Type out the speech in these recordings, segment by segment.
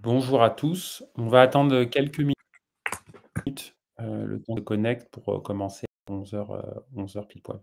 Bonjour à tous. On va attendre quelques minutes euh, le temps de connect pour euh, commencer à 11h, euh, 11h pile poil.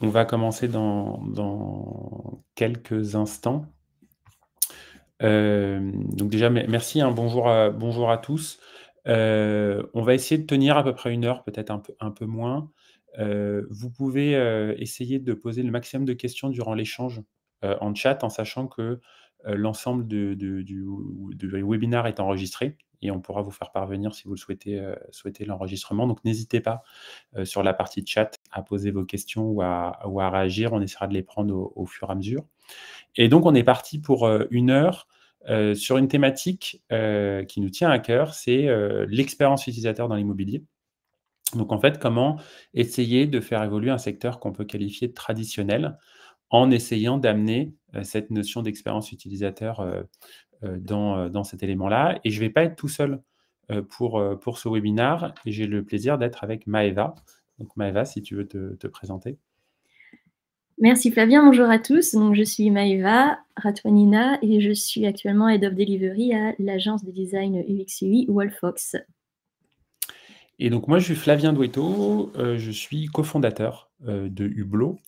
On va commencer dans, quelques instants. Euh, donc déjà, merci, hein. bonjour, à, bonjour à tous. Euh, on va essayer de tenir à peu près une heure, peut-être un peu, moins. Euh, vous pouvez essayer de poser le maximum de questions durant l'échange en chat, en sachant que l'ensemble du, du, webinaire est enregistré et on pourra vous faire parvenir si vous le souhaitez, euh, l'enregistrement. Donc n'hésitez pas euh, sur la partie chat à poser vos questions ou à, ou à réagir. On essaiera de les prendre au, fur et à mesure. Et donc on est parti pour euh, une heure sur une thématique qui nous tient à cœur, c'est l'expérience utilisateur dans l'immobilier. Donc en fait, comment essayer de faire évoluer un secteur qu'on peut qualifier de traditionnel en essayant d'amener cette notion d'expérience utilisateur euh, euh, dans, cet élément-là. Et je ne vais pas être tout seul euh, pour, pour ce webinaire. j'ai le plaisir d'être avec Maeva. Donc Maeva, si tu veux te, présenter. Merci Flavien, bonjour à tous. Donc, je suis Maeva Ratwanina et je suis actuellement Head of Delivery à l'agence de design UXUI Wallfox. Et donc moi, je suis Flavien Doueto. je suis cofondateur de Hublot.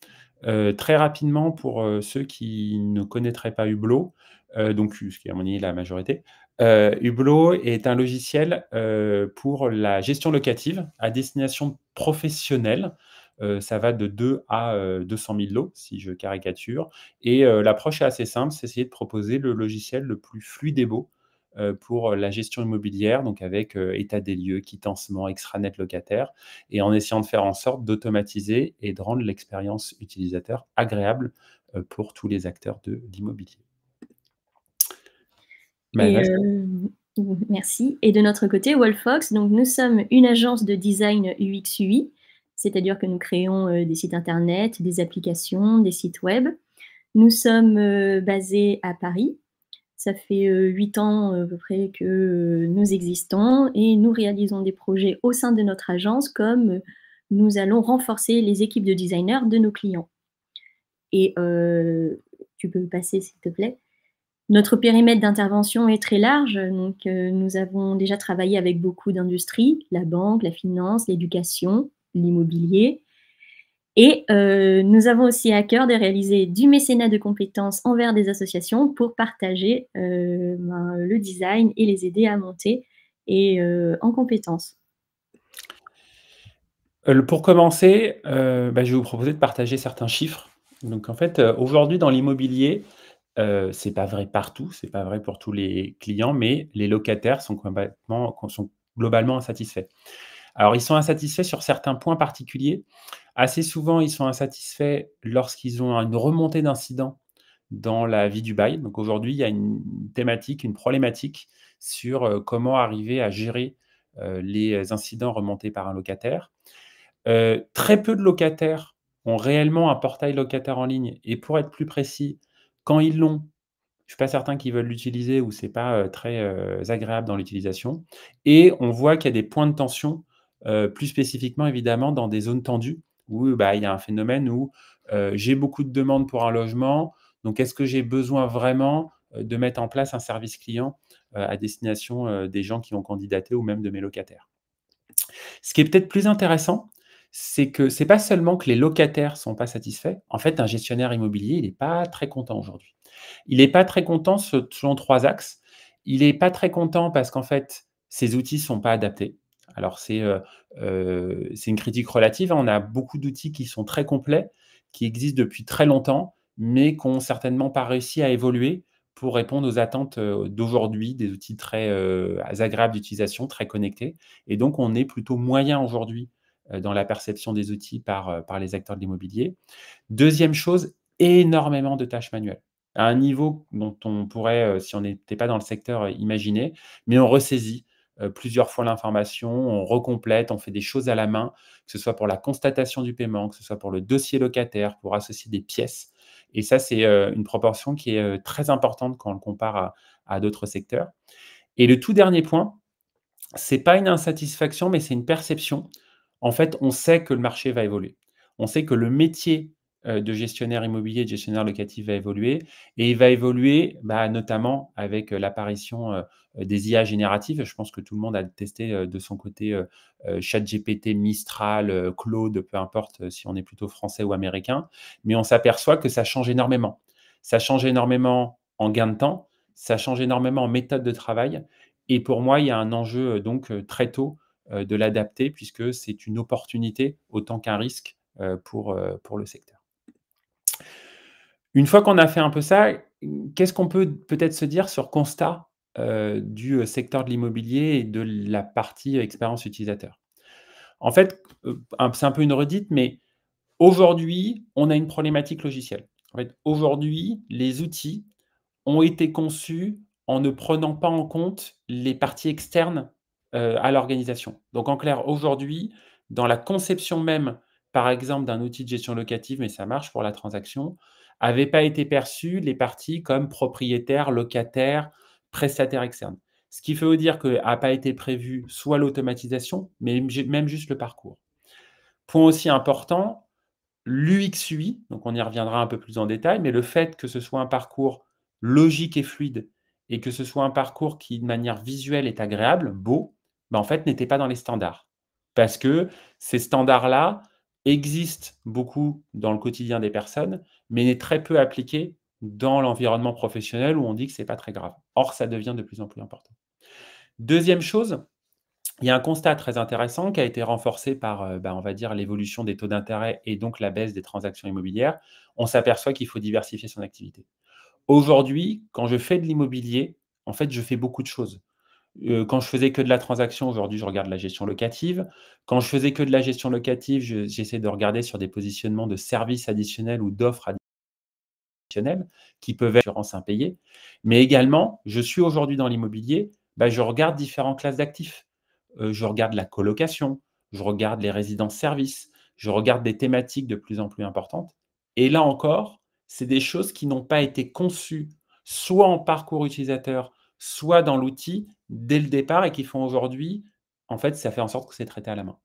Euh, très rapidement, pour euh, ceux qui ne connaîtraient pas Hublot, euh, donc ce qui est à mon avis la majorité, Hublot est un logiciel pour la gestion locative à destination professionnelle. ça va de 2 à 200 000 lots, si je caricature. Et l'approche est assez simple, c'est essayer de proposer le logiciel le plus fluide et beau euh, pour euh, la gestion immobilière, donc avec euh, état des lieux, quittancement, extranet locataire, et en essayant de faire en sorte d'automatiser et de rendre l'expérience utilisateur agréable pour tous les acteurs de l'immobilier. merci. Et de notre côté, Wallfox, donc nous sommes une agence de design UXUI, c'est-à-dire que nous créons des sites internet, des applications, des sites web. Nous sommes basés à Paris ça fait euh, huit ans à peu près que euh, nous existons et nous réalisons des projets au sein de notre agence comme euh, nous allons renforcer les équipes de designers de nos clients. Et tu peux me passer, s'il te plaît. Notre périmètre d'intervention est très large. Donc, nous avons déjà travaillé avec beaucoup d'industries, la banque, la finance, l'éducation, l'immobilier, et euh, nous avons aussi à cœur de réaliser du mécénat de compétences envers des associations pour partager euh, ben, le design et les aider à monter euh, en compétences. Pour commencer, bah, je vais vous proposer de partager certains chiffres. Donc en fait, aujourd'hui dans l'immobilier, ce n'est pas vrai partout, ce n'est pas vrai pour tous les clients, mais les locataires sont, complètement, sont globalement insatisfaits. Alors, ils sont insatisfaits sur certains points particuliers. Assez souvent, ils sont insatisfaits lorsqu'ils ont une remontée d'incidents dans la vie du bail. Donc aujourd'hui, il y a une thématique, une problématique sur euh, comment arriver à gérer euh, les incidents remontés par un locataire. Euh, très peu de locataires ont réellement un portail locataire en ligne. Et pour être plus précis, quand ils l'ont, je ne suis pas certain qu'ils veulent l'utiliser ou ce n'est pas très agréable dans l'utilisation. Et on voit qu'il y a des points de tension euh, plus spécifiquement évidemment dans des zones tendues où bah, il y a un phénomène où euh, j'ai beaucoup de demandes pour un logement, donc est-ce que j'ai besoin vraiment euh, de mettre en place un service client à destination des gens qui ont candidaté ou même de mes locataires Ce qui est peut-être plus intéressant, c'est que c'est pas seulement que les locataires sont pas satisfaits. En fait, un gestionnaire immobilier, il n'est pas très content aujourd'hui. Il n'est pas très content selon trois axes. Il n'est pas très content parce qu'en fait, ses outils sont pas adaptés. Alors, euh, euh, c'est une critique relative. Hein. On a beaucoup d'outils qui sont très complets, qui existent depuis très longtemps, mais qui n'ont certainement pas réussi à évoluer pour répondre aux attentes euh, d'aujourd'hui, des outils très agréables d'utilisation, très connectés. Et donc, on est plutôt moyen aujourd'hui dans la perception des outils par, par les acteurs de l'immobilier. Deuxième chose, énormément de tâches manuelles, à un niveau dont on pourrait, si on n'était pas dans le secteur, imaginer, mais on ressaisit euh, plusieurs fois l'information, on recomplète, on fait des choses à la main, que ce soit pour la constatation du paiement, que ce soit pour le dossier locataire, pour associer des pièces. Et ça, c'est euh, une proportion qui est euh, très importante quand on le compare à, d'autres secteurs. Et le tout dernier point, c'est pas une insatisfaction, mais c'est une perception. En fait, on sait que le marché va évoluer. On sait que le métier euh, de gestionnaire immobilier, de gestionnaire locatif va évoluer. Et il va évoluer bah, notamment avec euh, l'apparition euh, des IA génératives. Je pense que tout le monde a testé de son côté ChatGPT, Mistral, Claude, peu importe si on est plutôt français ou américain. Mais on s'aperçoit que ça change énormément. Ça change énormément en gain de temps, ça change énormément en méthode de travail. Et pour moi, il y a un enjeu donc très tôt de l'adapter puisque c'est une opportunité autant qu'un risque pour, pour le secteur. Une fois qu'on a fait un peu ça, qu'est-ce qu'on peut peut-être se dire sur constat euh, du euh, secteur de l'immobilier et de la partie euh, expérience utilisateur En fait, c'est un peu une redite, mais aujourd'hui, on a une problématique logicielle. En fait, aujourd'hui, les outils ont été conçus en ne prenant pas en compte les parties externes à l'organisation. Donc, en clair, aujourd'hui, dans la conception même, par exemple, d'un outil de gestion locative, mais ça marche pour la transaction, n'avaient pas été perçues les parties comme propriétaires, locataires, prestataires externes. Ce qui veut dire que n'a pas été prévu soit l'automatisation, mais même juste le parcours. Point aussi important, l'UXUI, donc on y reviendra un peu plus en détail, mais le fait que ce soit un parcours logique et fluide et que ce soit un parcours qui, de manière visuelle, est agréable, beau, ben, en fait, n'était pas dans les standards. Parce que ces standards-là, existe beaucoup dans le quotidien des personnes, mais n'est très peu appliqué dans l'environnement professionnel où on dit que ce n'est pas très grave. Or, ça devient de plus en plus important. Deuxième chose, il y a un constat très intéressant qui a été renforcé par, euh, bah, on va dire, l'évolution des taux d'intérêt et donc la baisse des transactions immobilières. On s'aperçoit qu'il faut diversifier son activité. Aujourd'hui, quand je fais de l'immobilier, en fait, je fais beaucoup de choses. Euh, quand je faisais que de la transaction, aujourd'hui, je regarde la gestion locative. Quand je faisais que de la gestion locative, j'essaie de regarder sur des positionnements de services additionnels ou d'offres additionnelles qui peuvent être assurances impayées. Mais également, je suis aujourd'hui dans l'immobilier, bah, je regarde différentes classes d'actifs. Euh, je regarde la colocation, je regarde les résidences-services, je regarde des thématiques de plus en plus importantes. Et là encore, c'est des choses qui n'ont pas été conçues soit en parcours utilisateur, soit dans l'outil dès le départ et qui font aujourd'hui, en fait, ça fait en sorte que c'est traité à la main.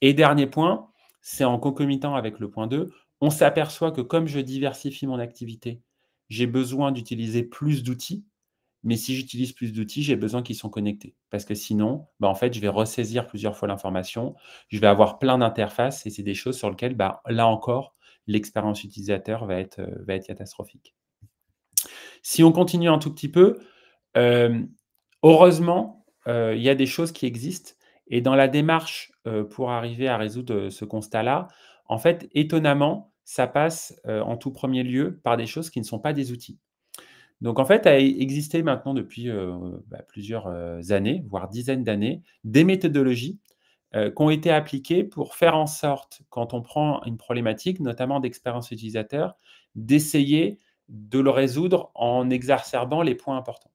Et dernier point, c'est en concomitant avec le point 2, on s'aperçoit que comme je diversifie mon activité, j'ai besoin d'utiliser plus d'outils, mais si j'utilise plus d'outils, j'ai besoin qu'ils sont connectés. Parce que sinon, bah, en fait, je vais ressaisir plusieurs fois l'information, je vais avoir plein d'interfaces et c'est des choses sur lesquelles, bah, là encore, l'expérience utilisateur va être, euh, va être catastrophique. Si on continue un tout petit peu, euh, heureusement, euh, il y a des choses qui existent. Et dans la démarche euh, pour arriver à résoudre ce constat-là, en fait, étonnamment, ça passe en tout premier lieu par des choses qui ne sont pas des outils. Donc, en fait, a existé maintenant depuis bah, plusieurs années, voire dizaines d'années, des méthodologies qui ont été appliquées pour faire en sorte, quand on prend une problématique, notamment d'expérience utilisateur, d'essayer de le résoudre en exacerbant les points importants.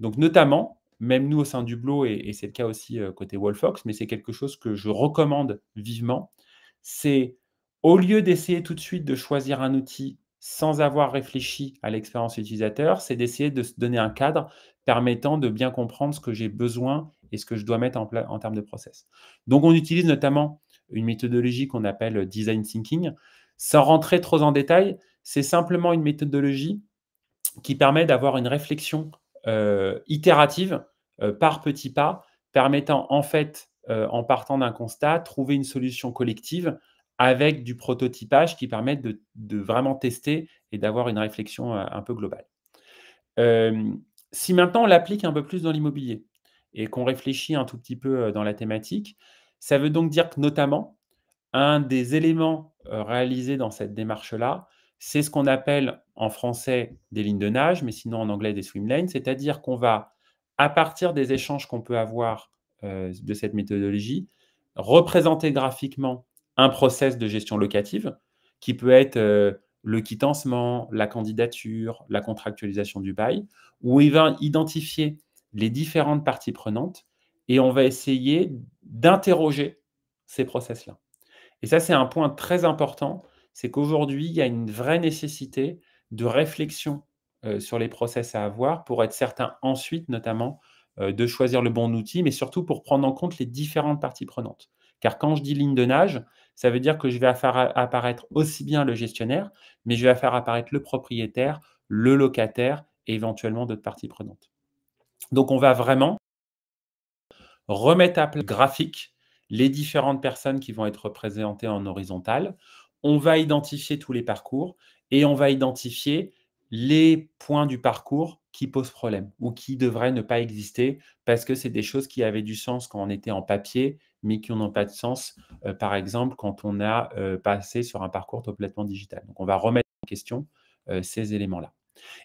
Donc, notamment, même nous au sein du Blo, et, c'est le cas aussi euh, côté Wolfox, mais c'est quelque chose que je recommande vivement, c'est au lieu d'essayer tout de suite de choisir un outil sans avoir réfléchi à l'expérience utilisateur, c'est d'essayer de se donner un cadre permettant de bien comprendre ce que j'ai besoin et ce que je dois mettre en, en termes de process. Donc, on utilise notamment une méthodologie qu'on appelle design thinking. Sans rentrer trop en détail, c'est simplement une méthodologie qui permet d'avoir une réflexion euh, itérative, euh, par petits pas, permettant en fait, euh, en partant d'un constat, trouver une solution collective avec du prototypage qui permet de, vraiment tester et d'avoir une réflexion un peu globale. si maintenant on l'applique un peu plus dans l'immobilier et qu'on réfléchit un tout petit peu dans la thématique, ça veut donc dire que notamment, un des éléments réalisés dans cette démarche-là, c'est ce qu'on appelle en français des lignes de nage, mais sinon en anglais des swim lanes, c'est-à-dire qu'on va, à partir des échanges qu'on peut avoir euh, de cette méthodologie, représenter graphiquement un process de gestion locative qui peut être euh, le quittancement, la candidature, la contractualisation du bail, où il va identifier les différentes parties prenantes et on va essayer d'interroger ces process-là. Et ça, c'est un point très important c'est qu'aujourd'hui, il y a une vraie nécessité de réflexion euh, sur les process à avoir pour être certain ensuite, notamment, euh, de choisir le bon outil, mais surtout pour prendre en compte les différentes parties prenantes. Car quand je dis ligne de nage, ça veut dire que je vais faire apparaître aussi bien le gestionnaire, mais je vais faire apparaître le propriétaire, le locataire et éventuellement d'autres parties prenantes. Donc on va vraiment remettre à plat graphique les différentes personnes qui vont être représentées en horizontal on va identifier tous les parcours et on va identifier les points du parcours qui posent problème ou qui devraient ne pas exister parce que c'est des choses qui avaient du sens quand on était en papier, mais qui n'ont pas de sens, euh, par exemple, quand on a euh, passé sur un parcours complètement digital. Donc, on va remettre en question euh, ces éléments-là.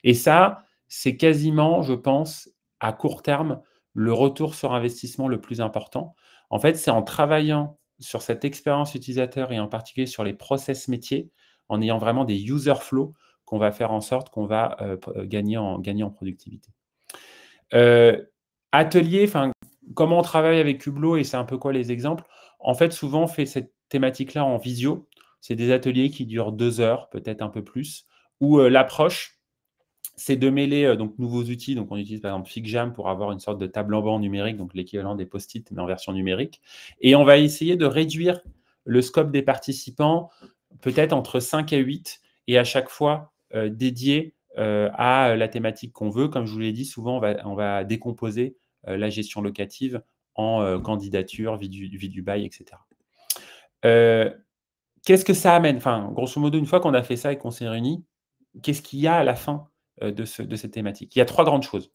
Et ça, c'est quasiment, je pense, à court terme, le retour sur investissement le plus important. En fait, c'est en travaillant sur cette expérience utilisateur et en particulier sur les process métiers en ayant vraiment des user flows qu'on va faire en sorte qu'on va euh, euh, gagner, en, gagner en productivité. Euh, atelier, comment on travaille avec Hublot et c'est un peu quoi les exemples En fait, souvent, on fait cette thématique-là en visio. C'est des ateliers qui durent deux heures, peut-être un peu plus, ou euh, l'approche, c'est de mêler euh, donc nouveaux outils. Donc, on utilise par exemple FigJam pour avoir une sorte de table en banc numérique, donc l'équivalent des post-it, mais en version numérique. Et on va essayer de réduire le scope des participants, peut-être entre 5 et 8, et à chaque fois euh, dédié euh, à la thématique qu'on veut. Comme je vous l'ai dit, souvent, on va, décomposer la gestion locative en candidature, vie du, vie bail, etc. qu'est-ce que ça amène Enfin, grosso modo, une fois qu'on a fait ça et qu'on s'est réunis, qu'est-ce qu'il y a à la fin euh, de, cette thématique. Il y a trois grandes choses.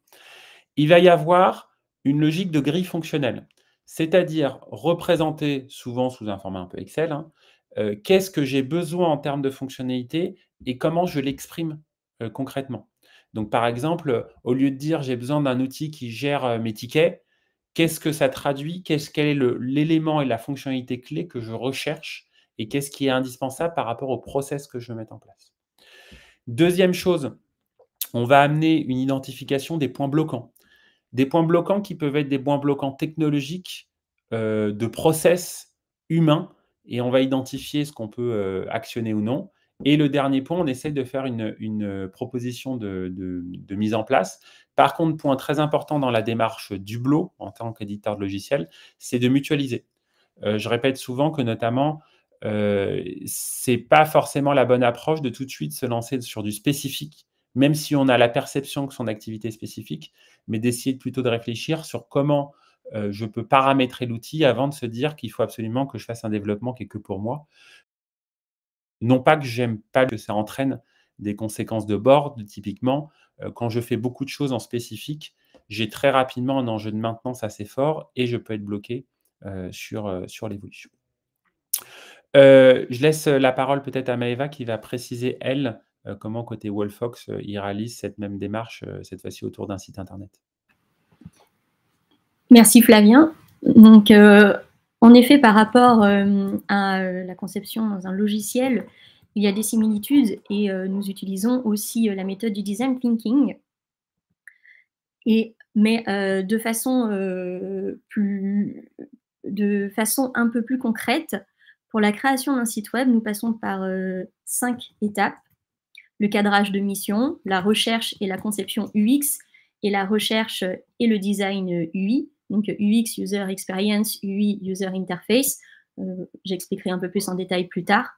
Il va y avoir une logique de grille fonctionnelle, c'est-à-dire représenter, souvent sous un format un peu Excel, hein, euh, qu'est-ce que j'ai besoin en termes de fonctionnalité et comment je l'exprime euh, concrètement. Donc, par exemple, au lieu de dire j'ai besoin d'un outil qui gère mes tickets, qu'est-ce que ça traduit Qu'est-ce Quel est l'élément et la fonctionnalité clé que je recherche et qu'est-ce qui est indispensable par rapport au process que je veux mettre en place Deuxième chose, on va amener une identification des points bloquants. Des points bloquants qui peuvent être des points bloquants technologiques, euh, de process humains, et on va identifier ce qu'on peut euh, actionner ou non. Et le dernier point, on essaie de faire une, proposition de, mise en place. Par contre, point très important dans la démarche du bloc, en tant qu'éditeur de logiciel, c'est de mutualiser. Euh, je répète souvent que notamment, ce n'est pas forcément la bonne approche de tout de suite se lancer sur du spécifique même si on a la perception que son activité est spécifique, mais d'essayer plutôt de réfléchir sur comment euh, je peux paramétrer l'outil avant de se dire qu'il faut absolument que je fasse un développement qui est que pour moi. Non pas que j'aime pas que ça entraîne des conséquences de bord, typiquement, euh, quand je fais beaucoup de choses en spécifique, j'ai très rapidement un enjeu de maintenance assez fort et je peux être bloqué euh, sur, sur l'évolution. je laisse la parole peut-être à Maeva qui va préciser, elle, euh, comment côté Wallfox, euh, ils réalisent cette même démarche, euh, cette fois-ci autour d'un site internet Merci Flavien. Donc, en effet, par rapport à la conception dans un logiciel, il y a des similitudes et nous utilisons aussi la méthode du design thinking. Et, mais de, façon, plus, de façon un peu plus concrète, pour la création d'un site web, nous passons par cinq étapes le cadrage de mission, la recherche et la conception UX, et la recherche et le design UI, donc UX, User Experience, UI, User Interface. Euh, j'expliquerai un peu plus en détail plus tard.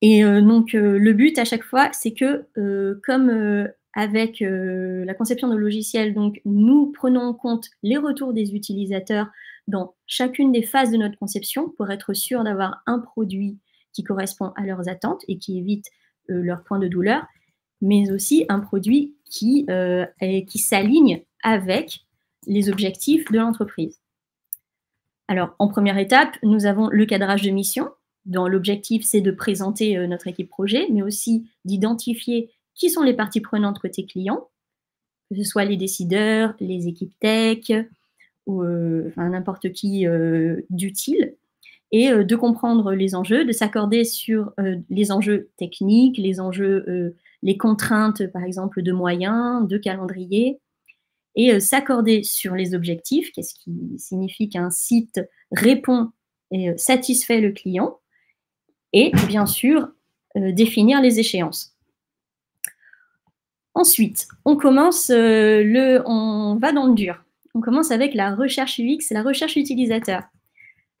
Et euh, donc, euh, le but à chaque fois, c'est que, comme avec la conception de logiciels, donc, nous prenons en compte les retours des utilisateurs dans chacune des phases de notre conception pour être sûr d'avoir un produit qui correspond à leurs attentes et qui évite euh, leur point de douleur, mais aussi un produit qui, euh, qui s'aligne avec les objectifs de l'entreprise. Alors, en première étape, nous avons le cadrage de mission, dont l'objectif, c'est de présenter euh, notre équipe projet, mais aussi d'identifier qui sont les parties prenantes côté client, que ce soit les décideurs, les équipes tech, ou n'importe qui d'utile, et euh, de comprendre les enjeux, de s'accorder sur euh, les enjeux techniques, les enjeux, euh, les contraintes, par exemple, de moyens, de calendrier, et s'accorder sur les objectifs, qu'est-ce qui signifie qu'un site répond et satisfait le client, et bien sûr, définir les échéances. Ensuite, on commence le, on va dans le dur. On commence avec la recherche UX, la recherche utilisateur.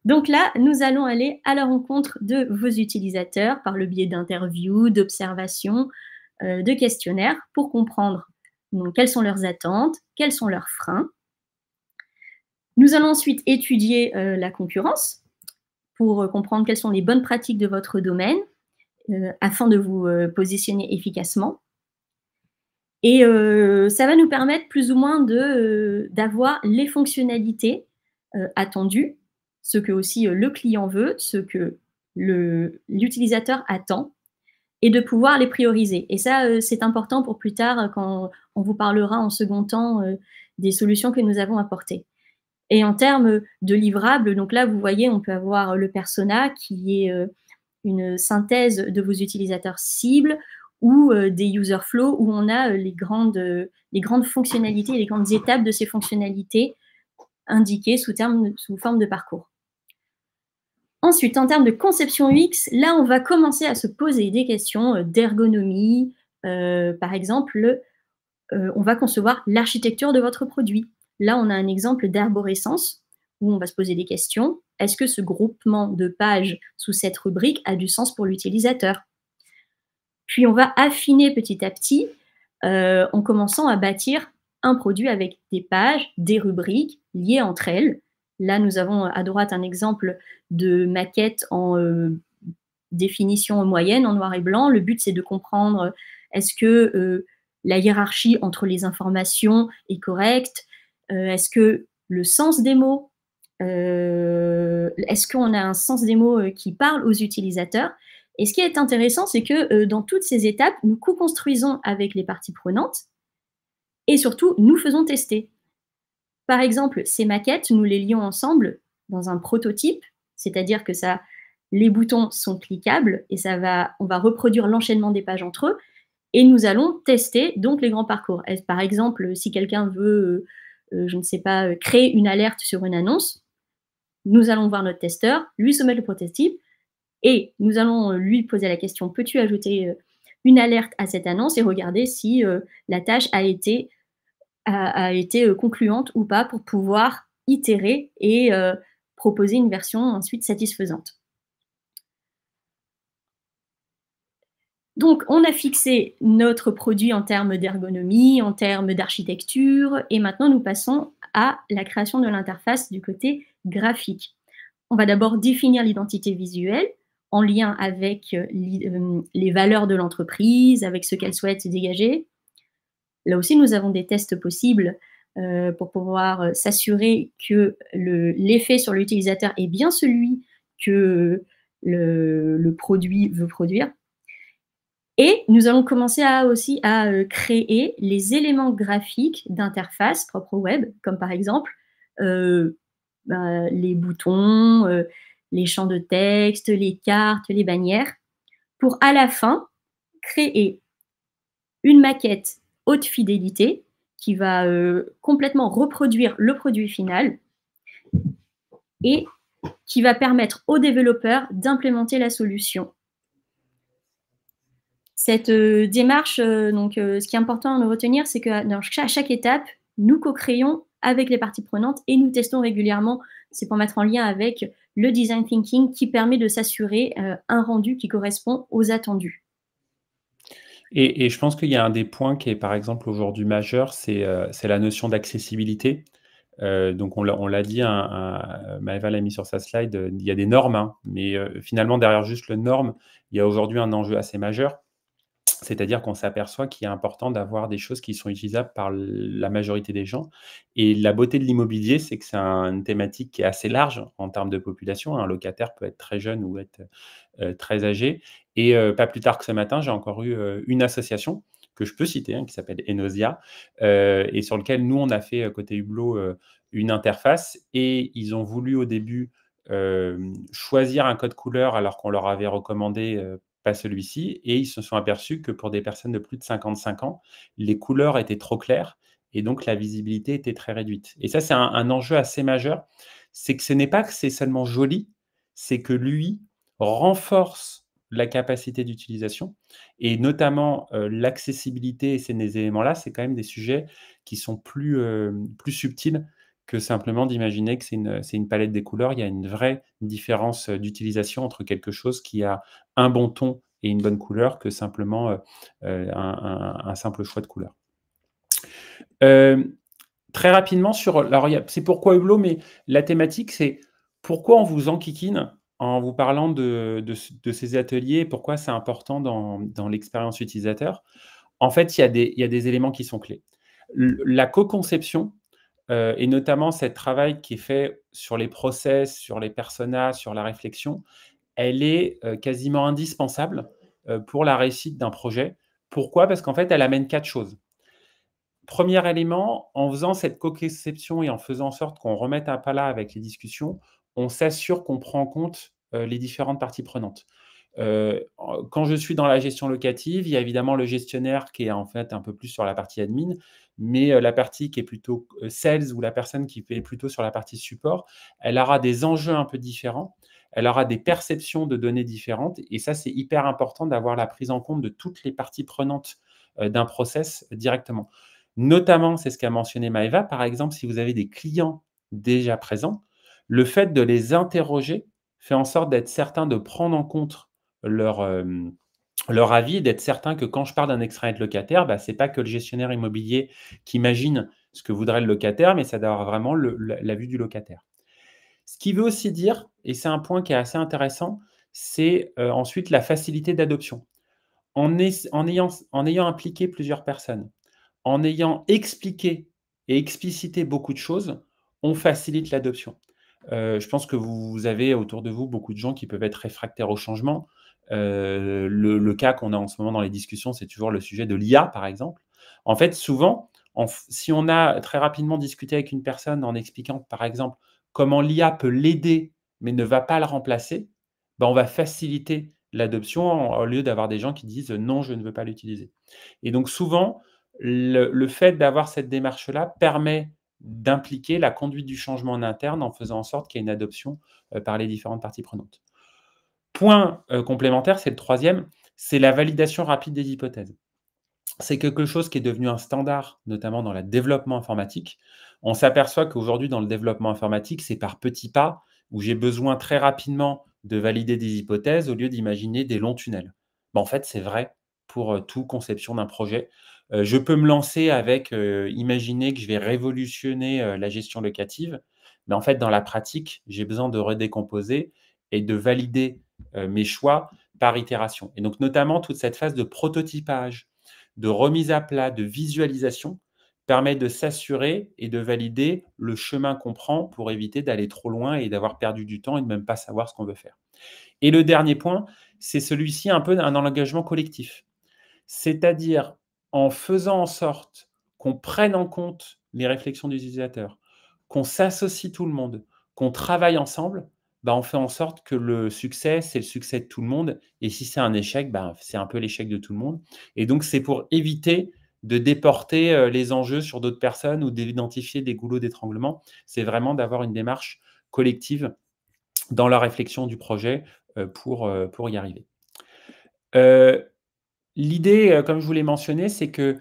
Donc là, nous allons aller à la rencontre de vos utilisateurs par le biais d'interviews, d'observations, euh, de questionnaires pour comprendre quelles sont leurs attentes, quels sont leurs freins. Nous allons ensuite étudier euh, la concurrence pour euh, comprendre quelles sont les bonnes pratiques de votre domaine afin de vous positionner efficacement. Et ça va nous permettre plus ou moins d'avoir les fonctionnalités attendues ce que aussi euh, le client veut, ce que l'utilisateur attend, et de pouvoir les prioriser. Et ça, euh, c'est important pour plus tard euh, quand on vous parlera en second temps des solutions que nous avons apportées. Et en termes de livrables, donc là, vous voyez, on peut avoir le persona qui est une synthèse de vos utilisateurs cibles ou des user flows où on a les, grandes, les grandes fonctionnalités, les grandes étapes de ces fonctionnalités indiquées sous, sous forme de parcours. Ensuite, en termes de conception UX, là, on va commencer à se poser des questions euh, d'ergonomie. Euh, par exemple, euh, on va concevoir l'architecture de votre produit. Là, on a un exemple d'arborescence où on va se poser des questions. Est-ce que ce groupement de pages sous cette rubrique a du sens pour l'utilisateur Puis, on va affiner petit à petit en commençant à bâtir un produit avec des pages, des rubriques liées entre elles Là, nous avons euh, à droite un exemple de maquette en euh, définition moyenne, en noir et blanc. Le but, c'est de comprendre euh, est-ce que la hiérarchie entre les informations est correcte Est-ce que le sens des mots, est-ce qu'on a un sens des mots qui parle aux utilisateurs Et ce qui est intéressant, c'est que dans toutes ces étapes, nous co-construisons avec les parties prenantes et surtout, nous faisons tester. Par exemple, ces maquettes, nous les lions ensemble dans un prototype, c'est-à-dire que ça, les boutons sont cliquables et ça va, on va reproduire l'enchaînement des pages entre eux et nous allons tester donc les grands parcours. Par exemple, si quelqu'un veut, euh, euh, je ne sais pas, euh, créer une alerte sur une annonce, nous allons voir notre testeur, lui soumettre le prototype et nous allons lui poser la question peux-tu ajouter une alerte à cette annonce et regarder si la tâche a été a, été euh, concluante ou pas pour pouvoir itérer et euh, proposer une version ensuite satisfaisante. Donc, on a fixé notre produit en termes d'ergonomie, en termes d'architecture, et maintenant nous passons à la création de l'interface du côté graphique. On va d'abord définir l'identité visuelle en lien avec euh, les valeurs de l'entreprise, avec ce qu'elle souhaite dégager. Là aussi, nous avons des tests possibles euh, pour pouvoir euh, s'assurer que l'effet sur l'utilisateur est bien celui que le, produit veut produire. Et nous allons commencer à, aussi à euh, créer les éléments graphiques d'interface propre au web, comme par exemple bah, les boutons, les champs de texte, les cartes, les bannières, pour à la fin créer une maquette haute fidélité qui va euh, complètement reproduire le produit final et qui va permettre aux développeurs d'implémenter la solution. Cette euh, démarche, euh, donc, ce qui est important à retenir, c'est qu'à chaque étape, nous co-créons avec les parties prenantes et nous testons régulièrement. C'est pour mettre en lien avec le design thinking qui permet de s'assurer un rendu qui correspond aux attendus. Et, je pense qu'il y a un des points qui est, par exemple, aujourd'hui majeur, c'est euh, la notion d'accessibilité. Euh, donc, on l'a dit, un, un, euh, Maëva l'a mis sur sa slide, il y a des normes, hein, mais finalement, derrière juste le norme, il y a aujourd'hui un enjeu assez majeur. C'est-à-dire qu'on s'aperçoit qu'il est important d'avoir des choses qui sont utilisables par la majorité des gens. Et la beauté de l'immobilier, c'est que c'est une thématique qui est assez large en termes de population. Un locataire peut être très jeune ou être euh, très âgé. Et euh, pas plus tard que ce matin, j'ai encore eu euh, une association que je peux citer, hein, qui s'appelle Enosia, et sur lequel nous, on a fait côté Hublot une interface. Et ils ont voulu au début choisir un code couleur alors qu'on leur avait recommandé pas celui-ci. Et ils se sont aperçus que pour des personnes de plus de 55 ans, les couleurs étaient trop claires et donc la visibilité était très réduite. Et ça, c'est un, enjeu assez majeur. C'est que ce n'est pas que c'est seulement joli, c'est que lui renforce la capacité d'utilisation et notamment euh, l'accessibilité et ces éléments-là, c'est quand même des sujets qui sont plus, euh, plus subtils que simplement d'imaginer que c'est une, palette des couleurs. Il y a une vraie différence euh, d'utilisation entre quelque chose qui a un bon ton et une bonne couleur que simplement euh, euh, un, simple choix de couleur. très rapidement, sur, c'est pourquoi Hublot, mais la thématique, c'est pourquoi on vous enquiquine en vous parlant de, ces ateliers, pourquoi c'est important dans, l'expérience utilisateur. En fait, il y, des, il y a des éléments qui sont clés. la co-conception, euh, et notamment ce travail qui est fait sur les process, sur les personas, sur la réflexion, elle est euh, quasiment indispensable euh, pour la réussite d'un projet. Pourquoi Parce qu'en fait, elle amène quatre choses. Premier élément, en faisant cette co-conception et en faisant en sorte qu'on remette un pas là avec les discussions, on s'assure qu'on prend en compte les différentes parties prenantes. quand je suis dans la gestion locative, il y a évidemment le gestionnaire qui est en fait un peu plus sur la partie admin, mais euh, la partie qui est plutôt euh, sales ou la personne qui est plutôt sur la partie support, elle aura des enjeux un peu différents, elle aura des perceptions de données différentes, et ça, c'est hyper important d'avoir la prise en compte de toutes les parties prenantes euh, d'un process directement. Notamment, c'est ce qu'a mentionné Maeva, par exemple, si vous avez des clients déjà présents, le fait de les interroger fait en sorte d'être certain de prendre en compte leur, leur avis est d'être certain que quand je parle d'un extrait de locataire, bah, ce n'est pas que le gestionnaire immobilier qui imagine ce que voudrait le locataire, mais ça doit avoir vraiment la, vue du locataire. Ce qui veut aussi dire, et c'est un point qui est assez intéressant, c'est euh, ensuite la facilité d'adoption. En, ayant, impliqué plusieurs personnes, en ayant expliqué et explicité beaucoup de choses, on facilite l'adoption. Euh, je pense que vous, avez autour de vous beaucoup de gens qui peuvent être réfractaires au changement, euh, le, cas qu'on a en ce moment dans les discussions, c'est toujours le sujet de l'IA, par exemple. En fait, souvent, si on a très rapidement discuté avec une personne en expliquant, par exemple, comment l'IA peut l'aider, mais ne va pas le remplacer, ben, on va faciliter l'adoption au lieu d'avoir des gens qui disent euh, non, je ne veux pas l'utiliser. Et donc souvent, le, le fait d'avoir cette démarche-là permet d'impliquer la conduite du changement en interne en faisant en sorte qu'il y ait une adoption euh, par les différentes parties prenantes. Point euh, complémentaire, c'est le troisième, c'est la validation rapide des hypothèses. C'est quelque chose qui est devenu un standard, notamment dans le développement informatique. On s'aperçoit qu'aujourd'hui, dans le développement informatique, c'est par petits pas où j'ai besoin très rapidement de valider des hypothèses au lieu d'imaginer des longs tunnels. Ben, en fait, c'est vrai pour euh, toute conception d'un projet. Euh, je peux me lancer avec imaginer que je vais révolutionner la gestion locative, mais en fait, dans la pratique, j'ai besoin de redécomposer et de valider euh, mes choix par itération. Et donc notamment toute cette phase de prototypage, de remise à plat, de visualisation permet de s'assurer et de valider le chemin qu'on prend pour éviter d'aller trop loin et d'avoir perdu du temps et de même pas savoir ce qu'on veut faire. Et le dernier point, c'est celui-ci un peu un engagement collectif. C'est-à-dire en faisant en sorte qu'on prenne en compte les réflexions des utilisateurs, qu'on s'associe tout le monde, qu'on travaille ensemble, bah, on fait en sorte que le succès, c'est le succès de tout le monde. Et si c'est un échec, bah, c'est un peu l'échec de tout le monde. Et donc, c'est pour éviter de déporter euh, les enjeux sur d'autres personnes ou d'identifier des goulots d'étranglement. C'est vraiment d'avoir une démarche collective dans la réflexion du projet euh, pour, euh, pour y arriver. L'idée, comme je vous l'ai mentionné, c'est que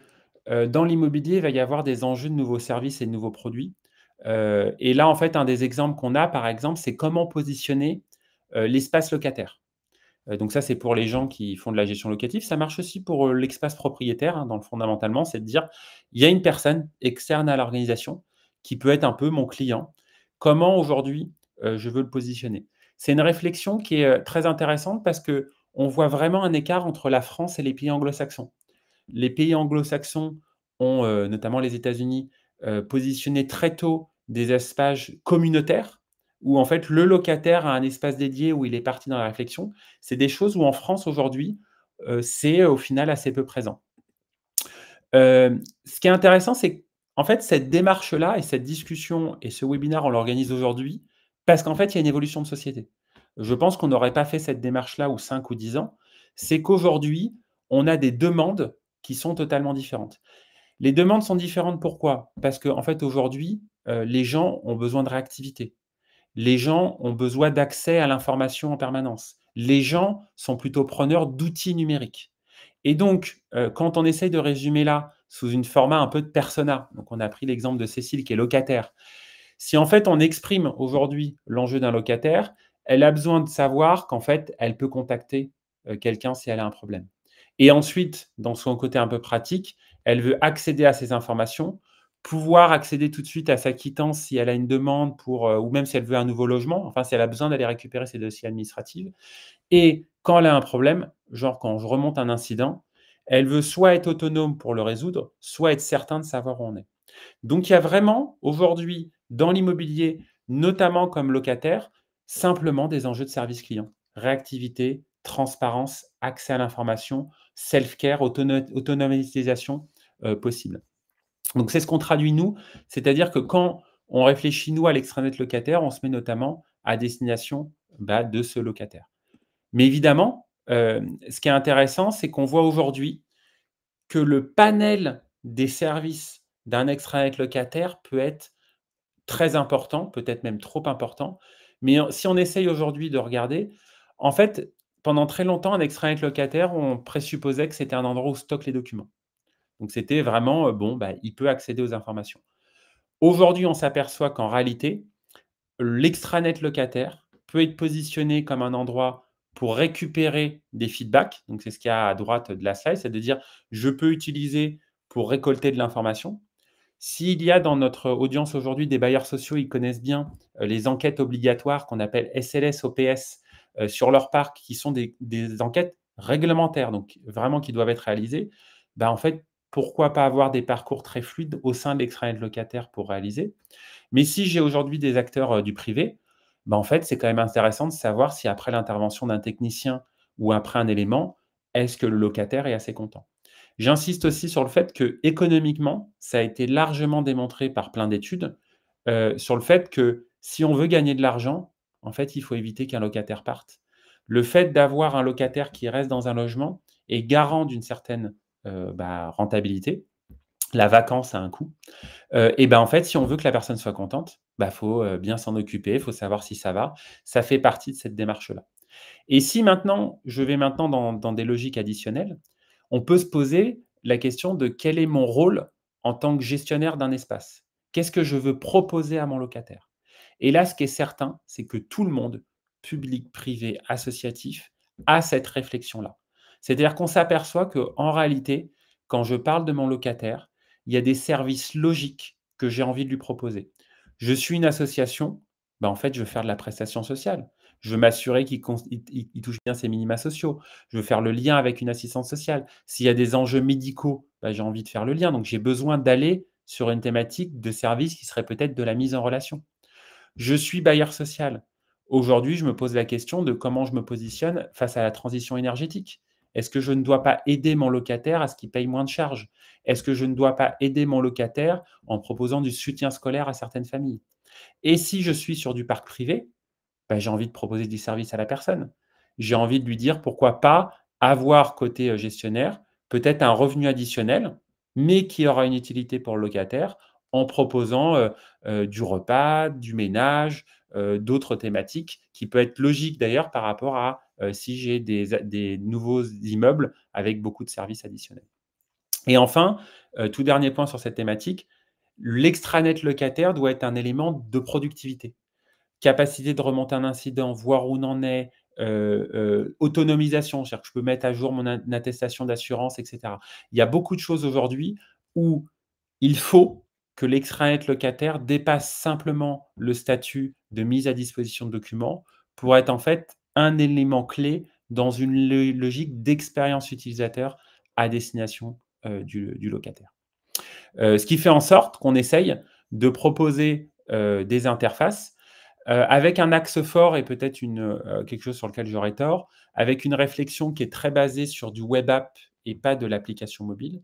dans l'immobilier, il va y avoir des enjeux de nouveaux services et de nouveaux produits. Euh, et là, en fait, un des exemples qu'on a, par exemple, c'est comment positionner euh, l'espace locataire. Euh, donc ça, c'est pour les gens qui font de la gestion locative. Ça marche aussi pour l'espace propriétaire, hein, dans le fondamentalement, c'est de dire, il y a une personne externe à l'organisation qui peut être un peu mon client. Comment aujourd'hui je veux le positionner C'est une réflexion qui est très intéressante parce que on voit vraiment un écart entre la France et les pays anglo-saxons. Les pays anglo-saxons ont, notamment les États-Unis, positionné très tôt des espaces communautaires où en fait le locataire a un espace dédié où il est parti dans la réflexion. C'est des choses où en France aujourd'hui, euh, c'est au final assez peu présent. Euh, ce qui est intéressant, c'est en fait cette démarche-là et cette discussion et ce webinaire, on l'organise aujourd'hui parce qu'en fait, il y a une évolution de société. Je pense qu'on n'aurait pas fait cette démarche-là ou 5 ou 10 ans. C'est qu'aujourd'hui, on a des demandes qui sont totalement différentes. Les demandes sont différentes pourquoi Parce qu'en en fait, aujourd'hui, euh, les gens ont besoin de réactivité. Les gens ont besoin d'accès à l'information en permanence. Les gens sont plutôt preneurs d'outils numériques. Et donc, euh, quand on essaye de résumer là sous une format un peu de persona, donc on a pris l'exemple de Cécile qui est locataire, si en fait on exprime aujourd'hui l'enjeu d'un locataire, elle a besoin de savoir qu'en fait, elle peut contacter euh, quelqu'un si elle a un problème. Et ensuite, dans son côté un peu pratique, elle veut accéder à ces informations pouvoir accéder tout de suite à sa quittance si elle a une demande pour, euh, ou même si elle veut un nouveau logement, enfin si elle a besoin d'aller récupérer ses dossiers administratifs. Et quand elle a un problème, genre quand je remonte un incident, elle veut soit être autonome pour le résoudre, soit être certain de savoir où on est. Donc il y a vraiment aujourd'hui dans l'immobilier, notamment comme locataire, simplement des enjeux de service client. Réactivité, transparence, accès à l'information, self-care, autonomisation euh, possible. Donc c'est ce qu'on traduit nous, c'est-à-dire que quand on réfléchit nous à l'extra-net locataire, on se met notamment à destination bah, de ce locataire. Mais évidemment, euh, ce qui est intéressant, c'est qu'on voit aujourd'hui que le panel des services d'un extranet locataire peut être très important, peut-être même trop important. Mais si on essaye aujourd'hui de regarder, en fait, pendant très longtemps, un extranet locataire, on présupposait que c'était un endroit où stockent les documents. Donc c'était vraiment, euh, bon, bah, il peut accéder aux informations. Aujourd'hui, on s'aperçoit qu'en réalité, l'extranet locataire peut être positionné comme un endroit pour récupérer des feedbacks. Donc c'est ce qu'il y a à droite de la slide, c'est de dire, je peux utiliser pour récolter de l'information. S'il y a dans notre audience aujourd'hui des bailleurs sociaux, ils connaissent bien euh, les enquêtes obligatoires qu'on appelle SLS, OPS euh, sur leur parc, qui sont des, enquêtes réglementaires, donc vraiment qui doivent être réalisées. Bah, en fait, pourquoi pas avoir des parcours très fluides au sein de de locataire pour réaliser. Mais si j'ai aujourd'hui des acteurs euh, du privé, bah, en fait, c'est quand même intéressant de savoir si après l'intervention d'un technicien ou après un élément, est-ce que le locataire est assez content. J'insiste aussi sur le fait que économiquement, ça a été largement démontré par plein d'études euh, sur le fait que si on veut gagner de l'argent, en fait, il faut éviter qu'un locataire parte. Le fait d'avoir un locataire qui reste dans un logement est garant d'une certaine euh, bah, rentabilité, la vacance a un coût. Euh, et ben en fait, si on veut que la personne soit contente, bah faut euh, bien s'en occuper, il faut savoir si ça va. Ça fait partie de cette démarche là. Et si maintenant je vais maintenant dans, dans des logiques additionnelles, on peut se poser la question de quel est mon rôle en tant que gestionnaire d'un espace. Qu'est-ce que je veux proposer à mon locataire Et là, ce qui est certain, c'est que tout le monde, public, privé, associatif, a cette réflexion là. C'est-à-dire qu'on s'aperçoit qu'en réalité, quand je parle de mon locataire, il y a des services logiques que j'ai envie de lui proposer. Je suis une association, ben, en fait, je veux faire de la prestation sociale. Je veux m'assurer qu'il touche bien ses minima sociaux. Je veux faire le lien avec une assistance sociale. S'il y a des enjeux médicaux, ben, j'ai envie de faire le lien. Donc, j'ai besoin d'aller sur une thématique de service qui serait peut-être de la mise en relation. Je suis bailleur social. Aujourd'hui, je me pose la question de comment je me positionne face à la transition énergétique. Est-ce que je ne dois pas aider mon locataire à ce qu'il paye moins de charges Est-ce que je ne dois pas aider mon locataire en proposant du soutien scolaire à certaines familles Et si je suis sur du parc privé, ben, j'ai envie de proposer du service à la personne. J'ai envie de lui dire pourquoi pas avoir côté euh, gestionnaire peut-être un revenu additionnel, mais qui aura une utilité pour le locataire en proposant euh, euh, du repas, du ménage, euh, d'autres thématiques, qui peut être logique d'ailleurs par rapport à euh, si j'ai des, nouveaux immeubles avec beaucoup de services additionnels. Et enfin, euh, tout dernier point sur cette thématique, l'extranet locataire doit être un élément de productivité. Capacité de remonter un incident, voir où on en est, autonomisation, c'est-à-dire que je peux mettre à jour mon attestation d'assurance, etc. Il y a beaucoup de choses aujourd'hui où il faut que l'extranet locataire dépasse simplement le statut de mise à disposition de documents pour être en fait un élément clé dans une logique d'expérience utilisateur à destination euh, du, locataire. Euh, ce qui fait en sorte qu'on essaye de proposer euh, des interfaces avec un axe fort et peut-être quelque chose sur lequel j'aurais tort, avec une réflexion qui est très basée sur du web app et pas de l'application mobile,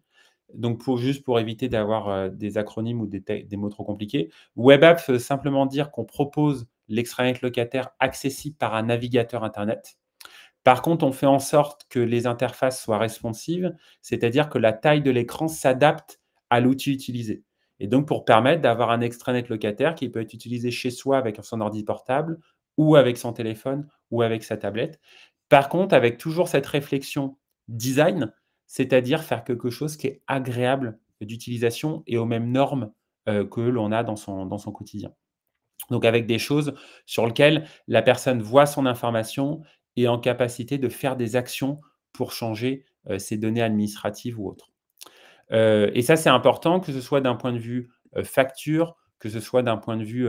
donc, juste pour éviter d'avoir euh, des acronymes ou des, mots trop compliqués, Web App veut simplement dire qu'on propose l'extranet locataire accessible par un navigateur Internet. Par contre, on fait en sorte que les interfaces soient responsives, c'est-à-dire que la taille de l'écran s'adapte à l'outil utilisé. Et donc, pour permettre d'avoir un extranet locataire qui peut être utilisé chez soi avec son ordi portable ou avec son téléphone ou avec sa tablette. Par contre, avec toujours cette réflexion design, c'est-à-dire faire quelque chose qui est agréable d'utilisation et aux mêmes normes euh, que l'on a dans son, dans son quotidien. Donc avec des choses sur lesquelles la personne voit son information et en capacité de faire des actions pour changer euh, ses données administratives ou autres. Euh, et ça, c'est important, que ce soit d'un point de vue facture, que ce soit d'un point de vue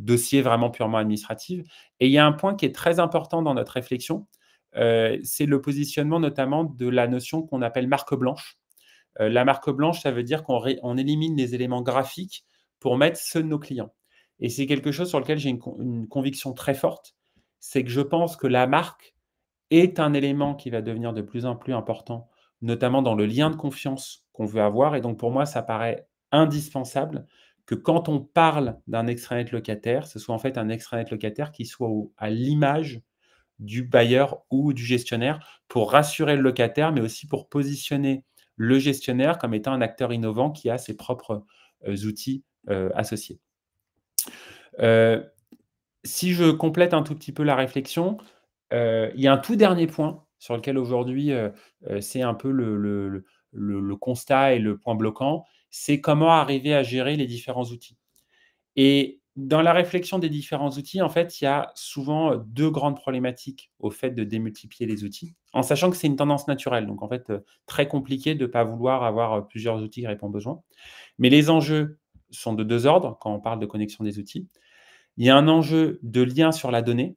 dossier vraiment purement administratif. Et il y a un point qui est très important dans notre réflexion, euh, c'est le positionnement notamment de la notion qu'on appelle marque blanche. Euh, la marque blanche, ça veut dire qu'on élimine les éléments graphiques pour mettre ceux de nos clients. Et c'est quelque chose sur lequel j'ai une, conviction très forte, c'est que je pense que la marque est un élément qui va devenir de plus en plus important, notamment dans le lien de confiance qu'on veut avoir. Et donc pour moi, ça paraît indispensable que quand on parle d'un extranet locataire, ce soit en fait un extranet locataire qui soit à l'image du bailleur ou du gestionnaire pour rassurer le locataire, mais aussi pour positionner le gestionnaire comme étant un acteur innovant qui a ses propres euh, outils euh, associés. Euh, si je complète un tout petit peu la réflexion, il y a un tout dernier point sur lequel aujourd'hui c'est un peu le, le, constat et le point bloquant, c'est comment arriver à gérer les différents outils. Et dans la réflexion des différents outils, en fait, il y a souvent euh, deux grandes problématiques au fait de démultiplier les outils, en sachant que c'est une tendance naturelle. Donc, en fait, euh, très compliqué de ne pas vouloir avoir euh, plusieurs outils qui répondent aux besoins. Mais les enjeux sont de deux ordres quand on parle de connexion des outils. Il y a un enjeu de lien sur la donnée.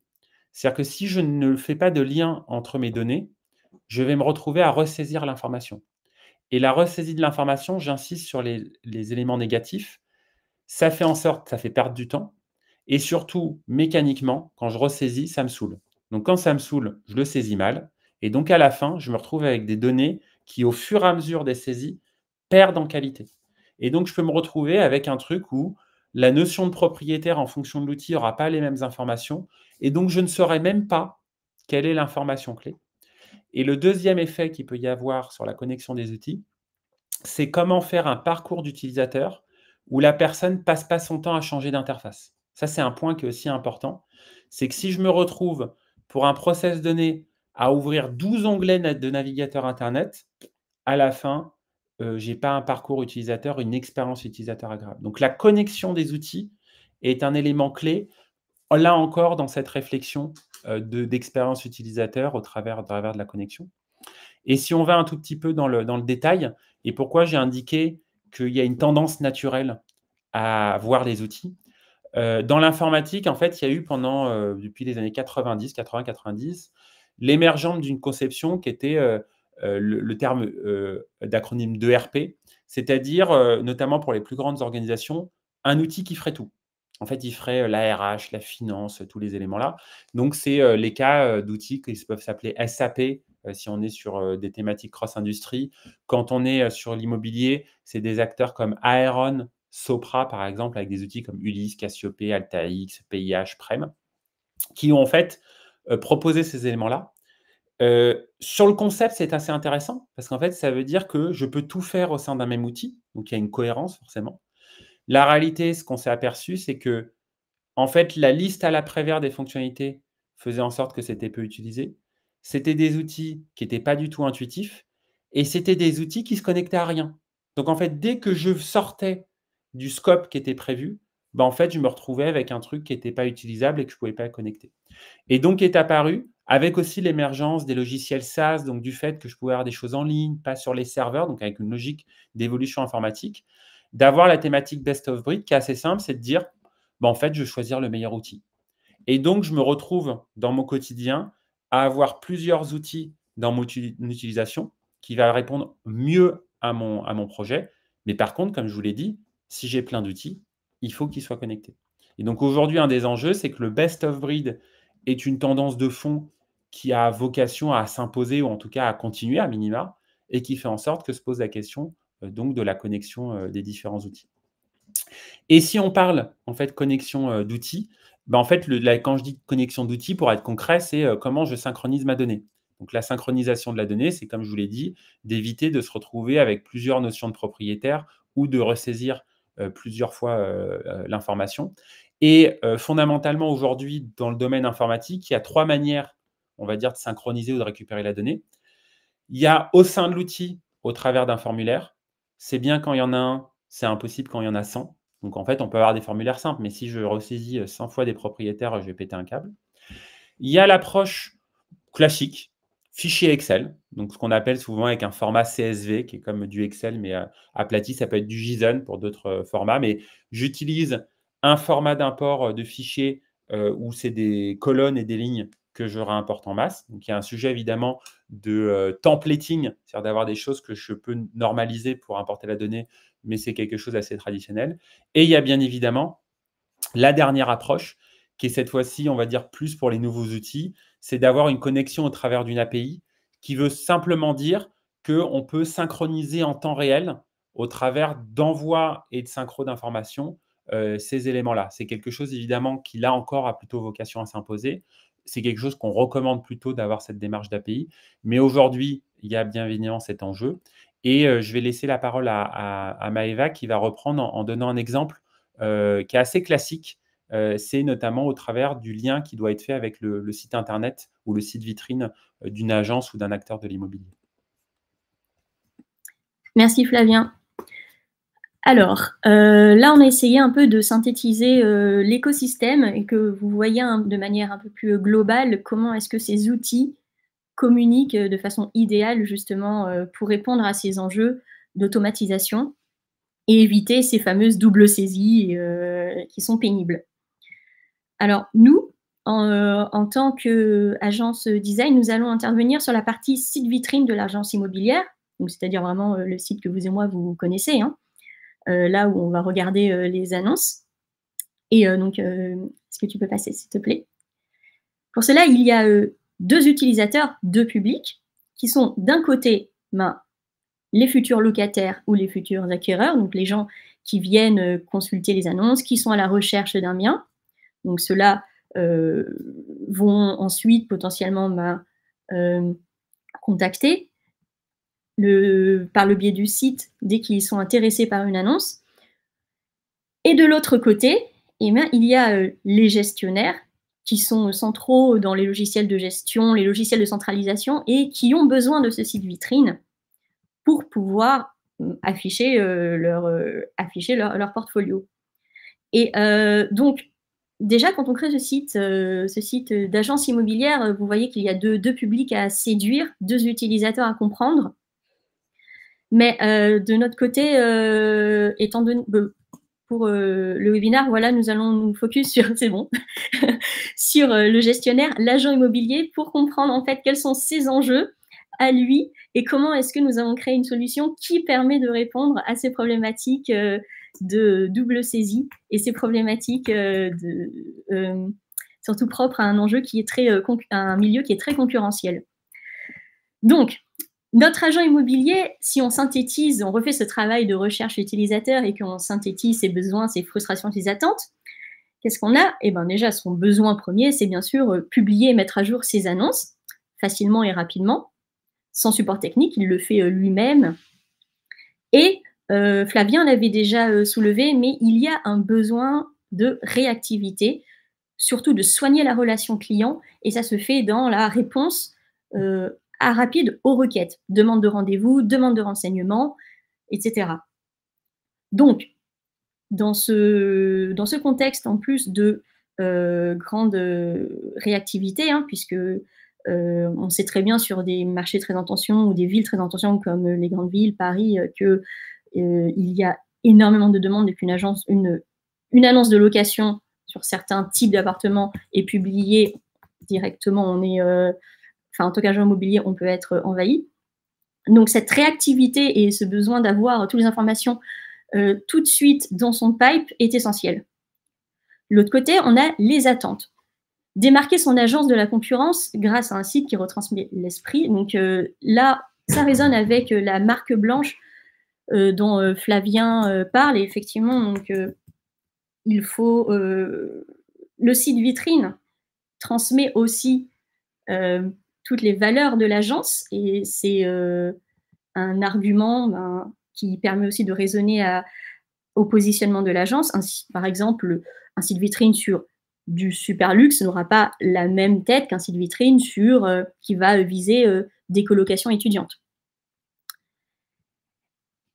C'est-à-dire que si je ne fais pas de lien entre mes données, je vais me retrouver à ressaisir l'information. Et la ressaisie de l'information, j'insiste sur les éléments négatifs, ça fait en sorte, ça fait perdre du temps. Et surtout, mécaniquement, quand je ressaisis, ça me saoule. Donc quand ça me saoule, je le saisis mal. Et donc à la fin, je me retrouve avec des données qui, au fur et à mesure des saisies, perdent en qualité. Et donc je peux me retrouver avec un truc où la notion de propriétaire en fonction de l'outil n'aura pas les mêmes informations. Et donc je ne saurais même pas quelle est l'information clé. Et le deuxième effet qu'il peut y avoir sur la connexion des outils, c'est comment faire un parcours d'utilisateur où la personne passe pas son temps à changer d'interface. Ça, c'est un point qui est aussi important. C'est que si je me retrouve pour un process donné à ouvrir 12 onglets de navigateur Internet, à la fin, euh, j'ai je n'ai pas un parcours utilisateur, une expérience utilisateur agréable. Donc la connexion des outils est un élément clé, là encore, dans cette réflexion euh, d'expérience utilisateur au travers, au travers, de la connexion. Et si on va un tout petit peu dans le, dans le détail, et pourquoi j'ai indiqué qu'il y a une tendance naturelle à voir les outils. Euh, dans l'informatique, en fait, il y a eu pendant, euh, depuis les années 90, 80, 90, l'émergence d'une conception qui était euh, le, terme d'acronyme d'ERP, c'est-à-dire, notamment pour les plus grandes organisations, un outil qui ferait tout. En fait, il ferait la RH, la finance, tous les éléments-là. Donc, c'est les cas d'outils qui peuvent s'appeler SAP, euh, si on est sur euh, des thématiques cross-industrie. Quand on est euh, sur l'immobilier, c'est des acteurs comme Aeron, Sopra, par exemple, avec des outils comme Ulysse, Cassiope, Altaix, PIH, Prem, qui ont en fait proposé ces éléments-là. sur le concept, c'est assez intéressant parce qu'en fait, ça veut dire que je peux tout faire au sein d'un même outil, donc il y a une cohérence forcément. La réalité, ce qu'on s'est aperçu, c'est que en fait, la liste à la vert des fonctionnalités faisait en sorte que c'était peu utilisé c'était des outils qui n'étaient pas du tout intuitifs et c'était des outils qui se connectaient à rien. Donc en fait, dès que je sortais du scope qui était prévu, bah, en fait, je me retrouvais avec un truc qui n'était pas utilisable et que je ne pouvais pas connecter. Et donc est apparu, avec aussi l'émergence des logiciels SaaS, donc du fait que je pouvais avoir des choses en ligne, pas sur les serveurs, donc avec une logique d'évolution informatique, d'avoir la thématique best of breed qui est assez simple, c'est de dire, bah, en fait, je vais choisir le meilleur outil. Et donc, je me retrouve dans mon quotidien à avoir plusieurs outils dans mon utilisation qui va répondre mieux à mon, à mon projet. Mais par contre, comme je vous l'ai dit, si j'ai plein d'outils, il faut qu'ils soient connectés. Et donc aujourd'hui, un des enjeux, c'est que le best of breed est une tendance de fond qui a vocation à s'imposer ou en tout cas à continuer à minima et qui fait en sorte que se pose la question euh, donc de la connexion euh, des différents outils. Et si on parle en fait connexion euh, d'outils, bah, en fait, quand je dis connexion d'outils, pour être concret, c'est euh, comment je synchronise ma donnée. Donc la synchronisation de la donnée, c'est comme je vous l'ai dit, d'éviter de se retrouver avec plusieurs notions de propriétaire ou de ressaisir euh, plusieurs fois euh, l'information. Et fondamentalement, aujourd'hui, dans le domaine informatique, il y a trois manières, on va dire, de synchroniser ou de récupérer la donnée. Il y a au sein de l'outil, au travers d'un formulaire, c'est bien quand il y en a un, c'est impossible quand il y en a 100. Donc en fait, on peut avoir des formulaires simples, mais si je ressaisis 100 euh, fois des propriétaires, je vais péter un câble. Il y a l'approche classique, fichier Excel, donc ce qu'on appelle souvent avec un format CSV, qui est comme du Excel, mais euh, aplati, ça peut être du JSON pour d'autres euh, formats, mais j'utilise un format d'import de fichiers où c'est des colonnes et des lignes que je réimporte en masse. Donc, il y a un sujet évidemment de templating, c'est-à-dire d'avoir des choses que je peux normaliser pour importer la donnée mais c'est quelque chose d'assez traditionnel. Et il y a bien évidemment la dernière approche, qui est cette fois-ci, on va dire, plus pour les nouveaux outils, c'est d'avoir une connexion au travers d'une API qui veut simplement dire qu'on peut synchroniser en temps réel au travers d'envois et de synchro d'informations euh, ces éléments-là. C'est quelque chose évidemment qui là encore a plutôt vocation à s'imposer. C'est quelque chose qu'on recommande plutôt d'avoir cette démarche d'API. Mais aujourd'hui, il y a bien évidemment cet enjeu. Et euh, je vais laisser la parole à, Maeva Maëva qui va reprendre en, donnant un exemple euh, qui est assez classique. Euh, c'est notamment au travers du lien qui doit être fait avec le, site internet ou le site vitrine d'une agence ou d'un acteur de l'immobilier. Merci Flavien. Alors, là, on a essayé un peu de synthétiser l'écosystème et que vous voyez de manière un peu plus globale comment est-ce que ces outils communique euh, de façon idéale justement euh, pour répondre à ces enjeux d'automatisation et éviter ces fameuses doubles saisies euh, qui sont pénibles. Alors nous, en, tant qu'agence design, nous allons intervenir sur la partie site vitrine de l'agence immobilière, c'est-à-dire vraiment le site que vous et moi vous connaissez, hein, là où on va regarder les annonces. Et donc, est-ce que tu peux passer, s'il te plaît Pour cela, il y a deux utilisateurs, deux publics, qui sont d'un côté ben, les futurs locataires ou les futurs acquéreurs, donc les gens qui viennent euh, consulter les annonces, qui sont à la recherche d'un bien. Donc ceux-là euh, vont ensuite potentiellement ben, euh, contacter par le biais du site dès qu'ils sont intéressés par une annonce. Et de l'autre côté, eh ben, il y a les gestionnaires qui sont centraux dans les logiciels de gestion, les logiciels de centralisation, et qui ont besoin de ce site vitrine pour pouvoir euh, euh, euh, afficher, leur, afficher leur, portfolio. Et donc, déjà, quand on crée ce site, ce site d'agence immobilière, vous voyez qu'il y a deux, publics à séduire, deux utilisateurs à comprendre. Mais de notre côté, étant donné, pour euh, le webinaire, voilà, nous allons nous focus sur, c'est bon, sur euh, le gestionnaire, l'agent immobilier, pour comprendre en fait quels sont ses enjeux à lui et comment est-ce que nous avons créé une solution qui permet de répondre à ces problématiques euh, de double saisie et ces problématiques de, surtout propres à un enjeu qui est très, un milieu qui est très concurrentiel. Donc, notre agent immobilier, si on synthétise, on refait ce travail de recherche utilisateur et qu'on synthétise ses besoins, ses frustrations, ses attentes, qu'est-ce qu'on a Eh bien déjà, son besoin premier, c'est bien sûr euh, publier et mettre à jour ses annonces facilement et rapidement, sans support technique, il le fait euh, lui-même. Et euh, Flavien l'avait déjà soulevé, mais il y a un besoin de réactivité, surtout de soigner la relation client, et ça se fait dans la réponse rapide aux requêtes, demande de rendez-vous, demande de renseignement, etc. Donc, dans ce, dans ce contexte, en plus de euh, grande euh, réactivité, hein, puisque euh, on sait très bien sur des marchés très en ou des villes très en comme les grandes villes, Paris, que il y a énormément de demandes et qu'une agence, une, une annonce de location sur certains types d'appartements est publiée directement. On est, enfin en tout cas, immobilier, on peut être euh, envahi. Donc cette réactivité et ce besoin d'avoir toutes les informations euh, tout de suite dans son pipe est essentiel. L'autre côté, on a les attentes. Démarquer son agence de la concurrence grâce à un site qui retransmet l'esprit. Donc euh, là, ça résonne avec la marque blanche dont Flavien parle. Et effectivement, il faut le site vitrine transmet aussi toutes les valeurs de l'agence. Et c'est euh, un argument ben, qui permet aussi de raisonner au positionnement de l'agence. Par exemple, un site vitrine sur du super luxe n'aura pas la même tête qu'un site vitrine sur euh, qui va euh, viser des colocations étudiantes.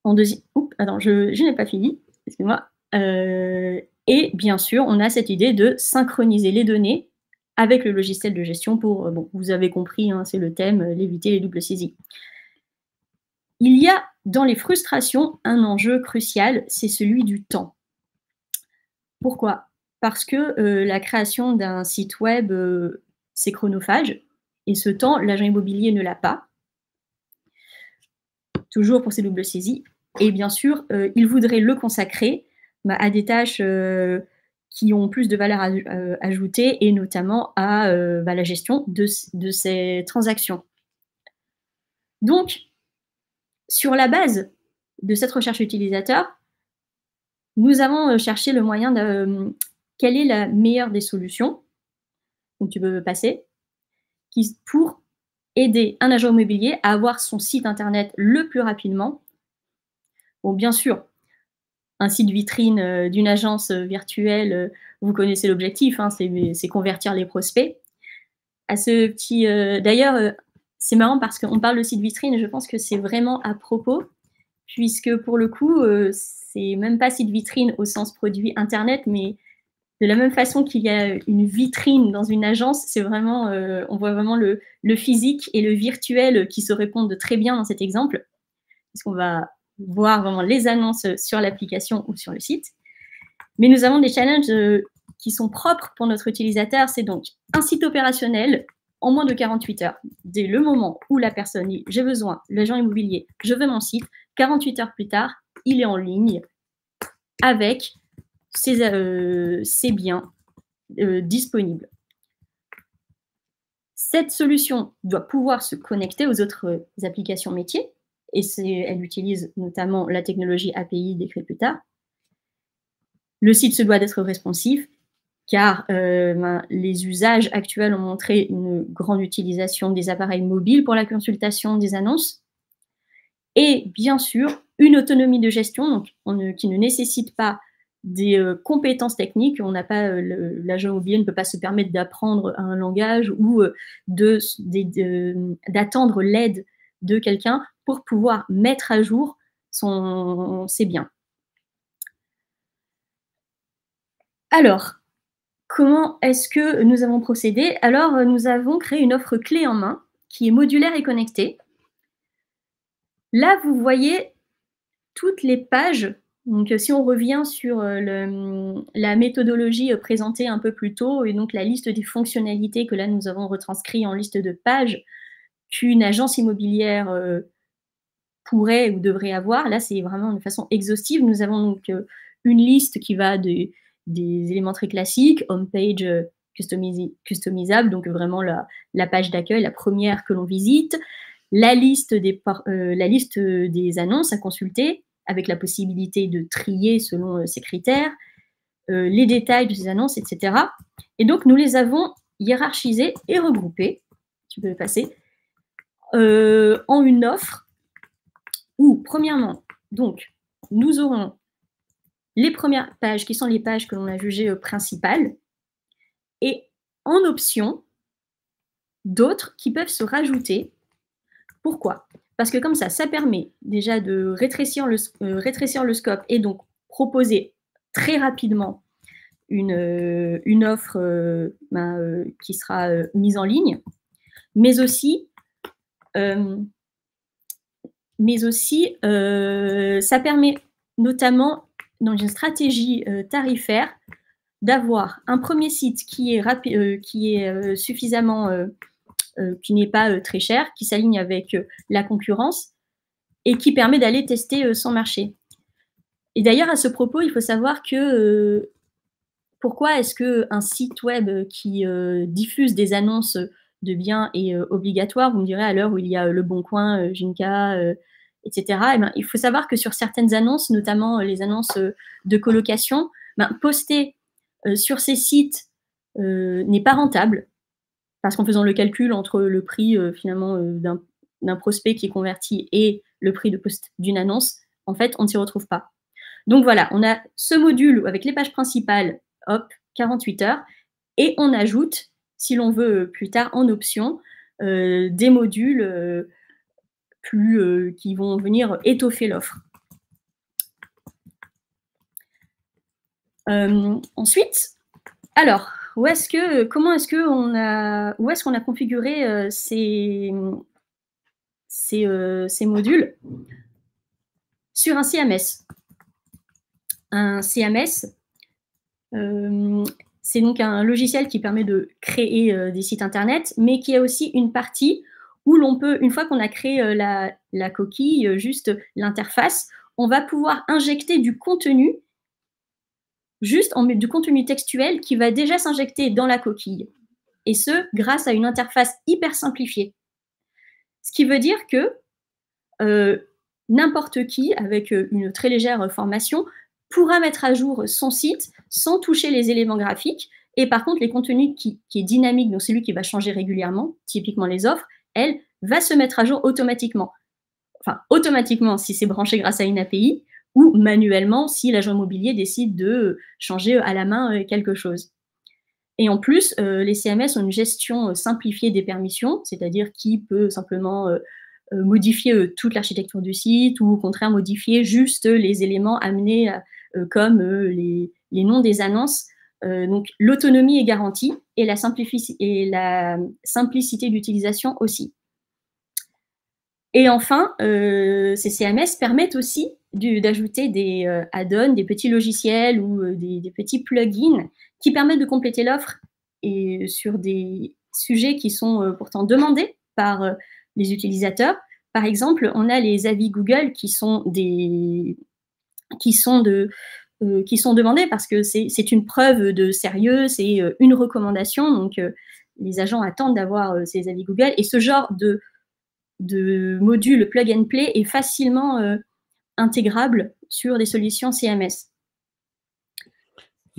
En deuxième, attends, je, n'ai pas fini, excusez-moi. et bien sûr, on a cette idée de synchroniser les données avec le logiciel de gestion pour, euh, vous avez compris, hein, c'est le thème, euh, l'éviter les doubles saisies. Il y a dans les frustrations un enjeu crucial, c'est celui du temps. Pourquoi Parce que euh, la création d'un site web, c'est chronophage, et ce temps, l'agent immobilier ne l'a pas. Toujours pour ses doubles saisies. Et bien sûr, il voudrait le consacrer bah, à des tâches qui ont plus de valeur euh, ajoutée et notamment à euh, bah, la gestion de, ces transactions. Donc, sur la base de cette recherche utilisateur, nous avons euh, cherché le moyen de quelle est la meilleure des solutions, que tu peux passer, qui, pour aider un agent immobilier à avoir son site internet le plus rapidement. Bon, bien sûr, un site vitrine euh, d'une agence euh, virtuelle, euh, vous connaissez l'objectif, hein, c'est convertir les prospects. À ce petit, d'ailleurs, c'est marrant parce qu'on parle de site vitrine je pense que c'est vraiment à propos, puisque pour le coup, c'est même pas site vitrine au sens produit internet, mais de la même façon qu'il y a une vitrine dans une agence, c'est vraiment, on voit vraiment le, physique et le virtuel qui se répondent très bien dans cet exemple, qu'on va voir vraiment les annonces euh, sur l'application ou sur le site. Mais nous avons des challenges euh, qui sont propres pour notre utilisateur. C'est donc un site opérationnel en moins de 48 heures. Dès le moment où la personne dit j'ai besoin, l'agent immobilier, je veux mon site, 48 heures plus tard, il est en ligne avec ses, euh, biens disponibles. Cette solution doit pouvoir se connecter aux autres applications métiers et elle utilise notamment la technologie API décrite plus tard. Le site se doit d'être responsif, car euh, ben, les usages actuels ont montré une grande utilisation des appareils mobiles pour la consultation des annonces. Et bien sûr, une autonomie de gestion donc, qui ne nécessite pas des euh, compétences techniques. On n'a pas euh, l'agent mobile ne peut pas se permettre d'apprendre un langage ou d'attendre l'aide de quelqu'un pour pouvoir mettre à jour son, ses biens. Alors, comment est-ce que nous avons procédé Alors, nous avons créé une offre clé en main qui est modulaire et connectée. Là, vous voyez toutes les pages. Donc, si on revient sur euh, la méthodologie euh, présentée un peu plus tôt, et donc la liste des fonctionnalités que là nous avons retranscrit en liste de pages qu'une agence immobilière euh, pourrait ou devrait avoir. Là, c'est vraiment de façon exhaustive. Nous avons donc euh, une liste qui va des éléments très classiques, home page euh, customisable, donc vraiment la, page d'accueil, la première que l'on visite, la liste, des, euh, la liste des annonces à consulter, avec la possibilité de trier selon ces critères, les détails de ces annonces, etc. Et donc, nous les avons hiérarchisés et regroupés, tu peux passer, en une offre où, premièrement, donc, nous aurons les premières pages qui sont les pages que l'on a jugées euh, principales et en option, d'autres qui peuvent se rajouter. Pourquoi Parce que comme ça, ça permet déjà de rétrécir le, euh, rétrécir le scope et donc proposer très rapidement une, euh, une offre ben, qui sera mise en ligne, mais aussi mais aussi euh, ça permet notamment dans une stratégie euh, tarifaire d'avoir un premier site qui est, euh, qui est suffisamment, qui n'est pas très cher, qui s'aligne avec la concurrence et qui permet d'aller tester son marché. Et d'ailleurs, à ce propos, il faut savoir que pourquoi est-ce un site web qui diffuse des annonces de bien est euh, obligatoire. Vous me direz à l'heure où il y a euh, Le Bon Coin, euh, Ginka, etc. Eh ben, il faut savoir que sur certaines annonces, notamment les annonces de colocation, ben, poster sur ces sites n'est pas rentable parce qu'en faisant le calcul entre le prix finalement d'un prospect qui est converti et le prix de d'une annonce, en fait, on ne s'y retrouve pas. Donc voilà, on a ce module avec les pages principales, hop, 48 heures, et on ajoute si l'on veut euh, plus tard en option, euh, des modules euh, plus, qui vont venir étoffer l'offre. ensuite, alors, où est-ce que, comment est-ce qu'on a, où est-ce qu'on a configuré ces, ces modules Sur un CMS. Un CMS, c'est donc un logiciel qui permet de créer euh, des sites Internet, mais qui a aussi une partie où l'on peut, une fois qu'on a créé euh, la, coquille, euh, juste l'interface, on va pouvoir injecter du contenu, juste du contenu textuel qui va déjà s'injecter dans la coquille. Et ce, grâce à une interface hyper simplifiée. Ce qui veut dire que n'importe qui, avec une très légère formation, pourra mettre à jour son site sans toucher les éléments graphiques. Et par contre, les contenus qui, qui est dynamique, donc celui qui va changer régulièrement, typiquement les offres, elle, va se mettre à jour automatiquement. Enfin, automatiquement si c'est branché grâce à une API, ou manuellement si l'agent immobilier décide de changer à la main euh, quelque chose. Et en plus, euh, les CMS ont une gestion euh, simplifiée des permissions, c'est-à-dire qui peut simplement modifier toute l'architecture du site ou au contraire modifier juste les éléments amenés à, euh, comme euh, les, noms des annonces. Euh, donc l'autonomie est garantie et la, simplicité d'utilisation aussi. Et enfin, ces CMS permettent aussi d'ajouter des add-ons, des petits logiciels ou des, des, petits plugins qui permettent de compléter l'offre et sur des sujets qui sont pourtant demandés par les utilisateurs. Par exemple, on a les avis Google qui sont des, qui sont de, euh, demandés parce que c'est une preuve de sérieux, c'est euh, une recommandation. Donc, euh, les agents attendent d'avoir ces avis Google. Et ce genre de, de module plug and play est facilement intégrable sur des solutions CMS.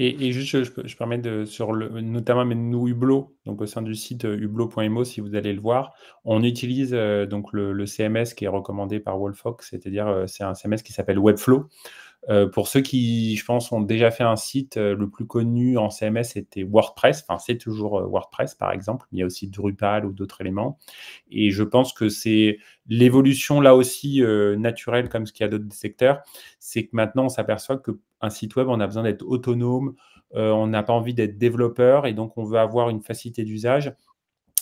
Et, juste, je, permets de, sur le, notamment, mais nous, Hublot, donc au sein du site euh, hublot.mo, si vous allez le voir, on utilise euh, donc le, CMS qui est recommandé par Wolfox, c'est-à-dire euh, c'est un CMS qui s'appelle Webflow. pour ceux qui, je pense, ont déjà fait un site, le plus connu en CMS était WordPress, enfin c'est toujours WordPress par exemple, mais il y a aussi Drupal ou d'autres éléments. Et je pense que c'est l'évolution là aussi naturelle comme ce qu'il y a d'autres secteurs, c'est que maintenant on s'aperçoit que un site web, on a besoin d'être autonome, euh, on n'a pas envie d'être développeur et donc on veut avoir une facilité d'usage.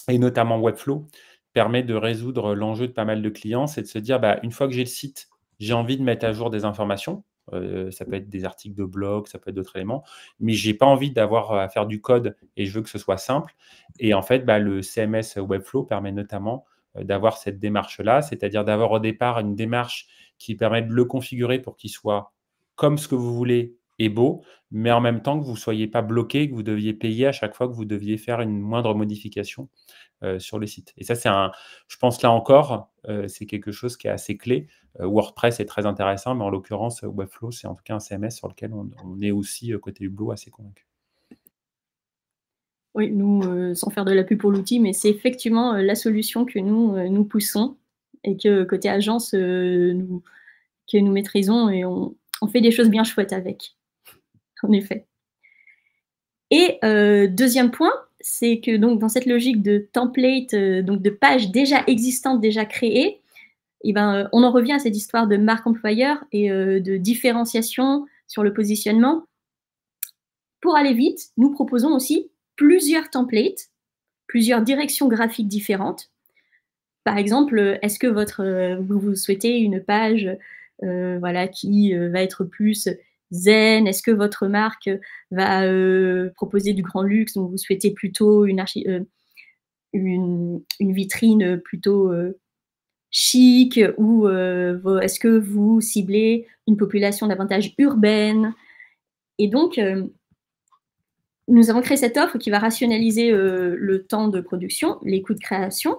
Et notamment Webflow permet de résoudre l'enjeu de pas mal de clients, c'est de se dire, bah, une fois que j'ai le site, j'ai envie de mettre à jour des informations. Euh, ça peut être des articles de blog, ça peut être d'autres éléments, mais j'ai pas envie d'avoir à faire du code et je veux que ce soit simple. Et en fait, bah, le CMS Webflow permet notamment euh, d'avoir cette démarche-là, c'est-à-dire d'avoir au départ une démarche qui permet de le configurer pour qu'il soit comme ce que vous voulez est beau, mais en même temps que vous ne soyez pas bloqué, que vous deviez payer à chaque fois que vous deviez faire une moindre modification euh, sur le site. Et ça, c'est un, je pense là encore, euh, c'est quelque chose qui est assez clé. Euh, WordPress est très intéressant, mais en l'occurrence, Webflow, c'est en tout cas un CMS sur lequel on, est aussi, côté Hublot, assez convaincu. Oui, nous, sans faire de la pub pour l'outil, mais c'est effectivement la solution que nous, nous poussons et que côté agence, nous, que nous maîtrisons et on, on fait des choses bien chouettes avec, en effet. Et euh, deuxième point, c'est que donc dans cette logique de template, euh, donc de pages déjà existantes, déjà créée, eh ben, euh, on en revient à cette histoire de marque employeur et de différenciation sur le positionnement. Pour aller vite, nous proposons aussi plusieurs templates, plusieurs directions graphiques différentes. Par exemple, est-ce que votre, vous souhaitez une page euh, voilà, qui euh, va être plus zen Est-ce que votre marque va euh, proposer du grand luxe ou vous souhaitez plutôt une, une, vitrine plutôt chic Ou est-ce que vous ciblez une population davantage urbaine Et donc, nous avons créé cette offre qui va rationaliser le temps de production, les coûts de création.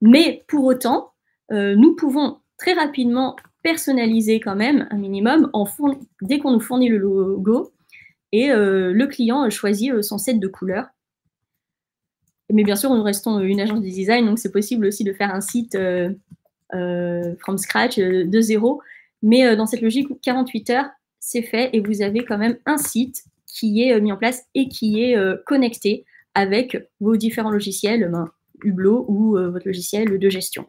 Mais pour autant, nous pouvons très rapidement personnaliser quand même un minimum en dès qu'on nous fournit le logo et euh, le client euh, choisit euh, son set de couleurs. Mais bien sûr, nous restons une agence de design, donc c'est possible aussi de faire un site from scratch de zéro. Mais dans cette logique, 48 heures, c'est fait et vous avez quand même un site qui est mis en place et qui est connecté avec vos différents logiciels, ben, Hublot ou votre logiciel de gestion.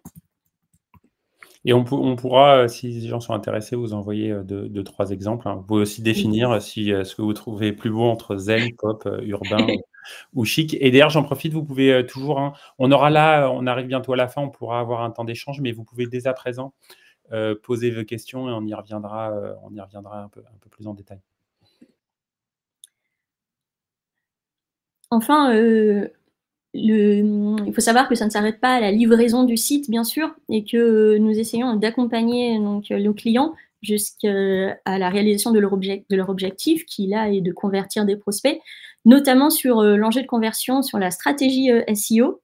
Et on, pourra, euh, si les gens sont intéressés, vous envoyer euh, deux, trois exemples. Hein. Vous pouvez aussi définir mhm. euh, si ce que vous trouvez plus beau entre zen, pop, urbain ou chic. Et d'ailleurs, j'en profite, vous pouvez toujours. Hein, on aura là, on arrive bientôt à la fin, on pourra avoir un temps d'échange, mais vous pouvez dès à présent poser vos questions et on y reviendra, on y reviendra un peu, plus en détail. Enfin, il faut savoir que ça ne s'arrête pas à la livraison du site, bien sûr, et que euh, nous essayons d'accompagner donc euh, nos clients jusqu'à la réalisation de leur, de leur objectif, qui là est de convertir des prospects, notamment sur euh, l'enjeu de conversion, sur la stratégie SEO.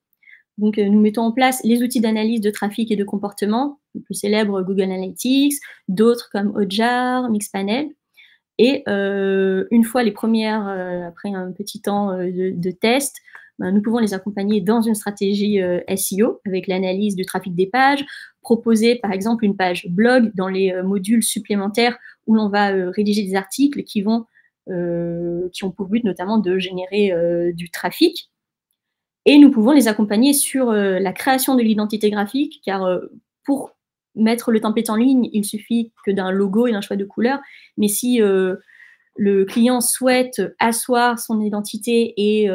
Donc, nous mettons en place les outils d'analyse de trafic et de comportement, le plus célèbre Google Analytics, d'autres comme Ojar, Mixpanel. Et une fois les premières, après un petit temps de, de test, ben, nous pouvons les accompagner dans une stratégie euh, SEO avec l'analyse du trafic des pages, proposer par exemple une page blog dans les euh, modules supplémentaires où l'on va euh, rédiger des articles qui vont qui ont pour but notamment de générer du trafic. Et nous pouvons les accompagner sur la création de l'identité graphique, car pour mettre le template en ligne, il suffit que d'un logo et d'un choix de couleur. Mais si le client souhaite asseoir son identité et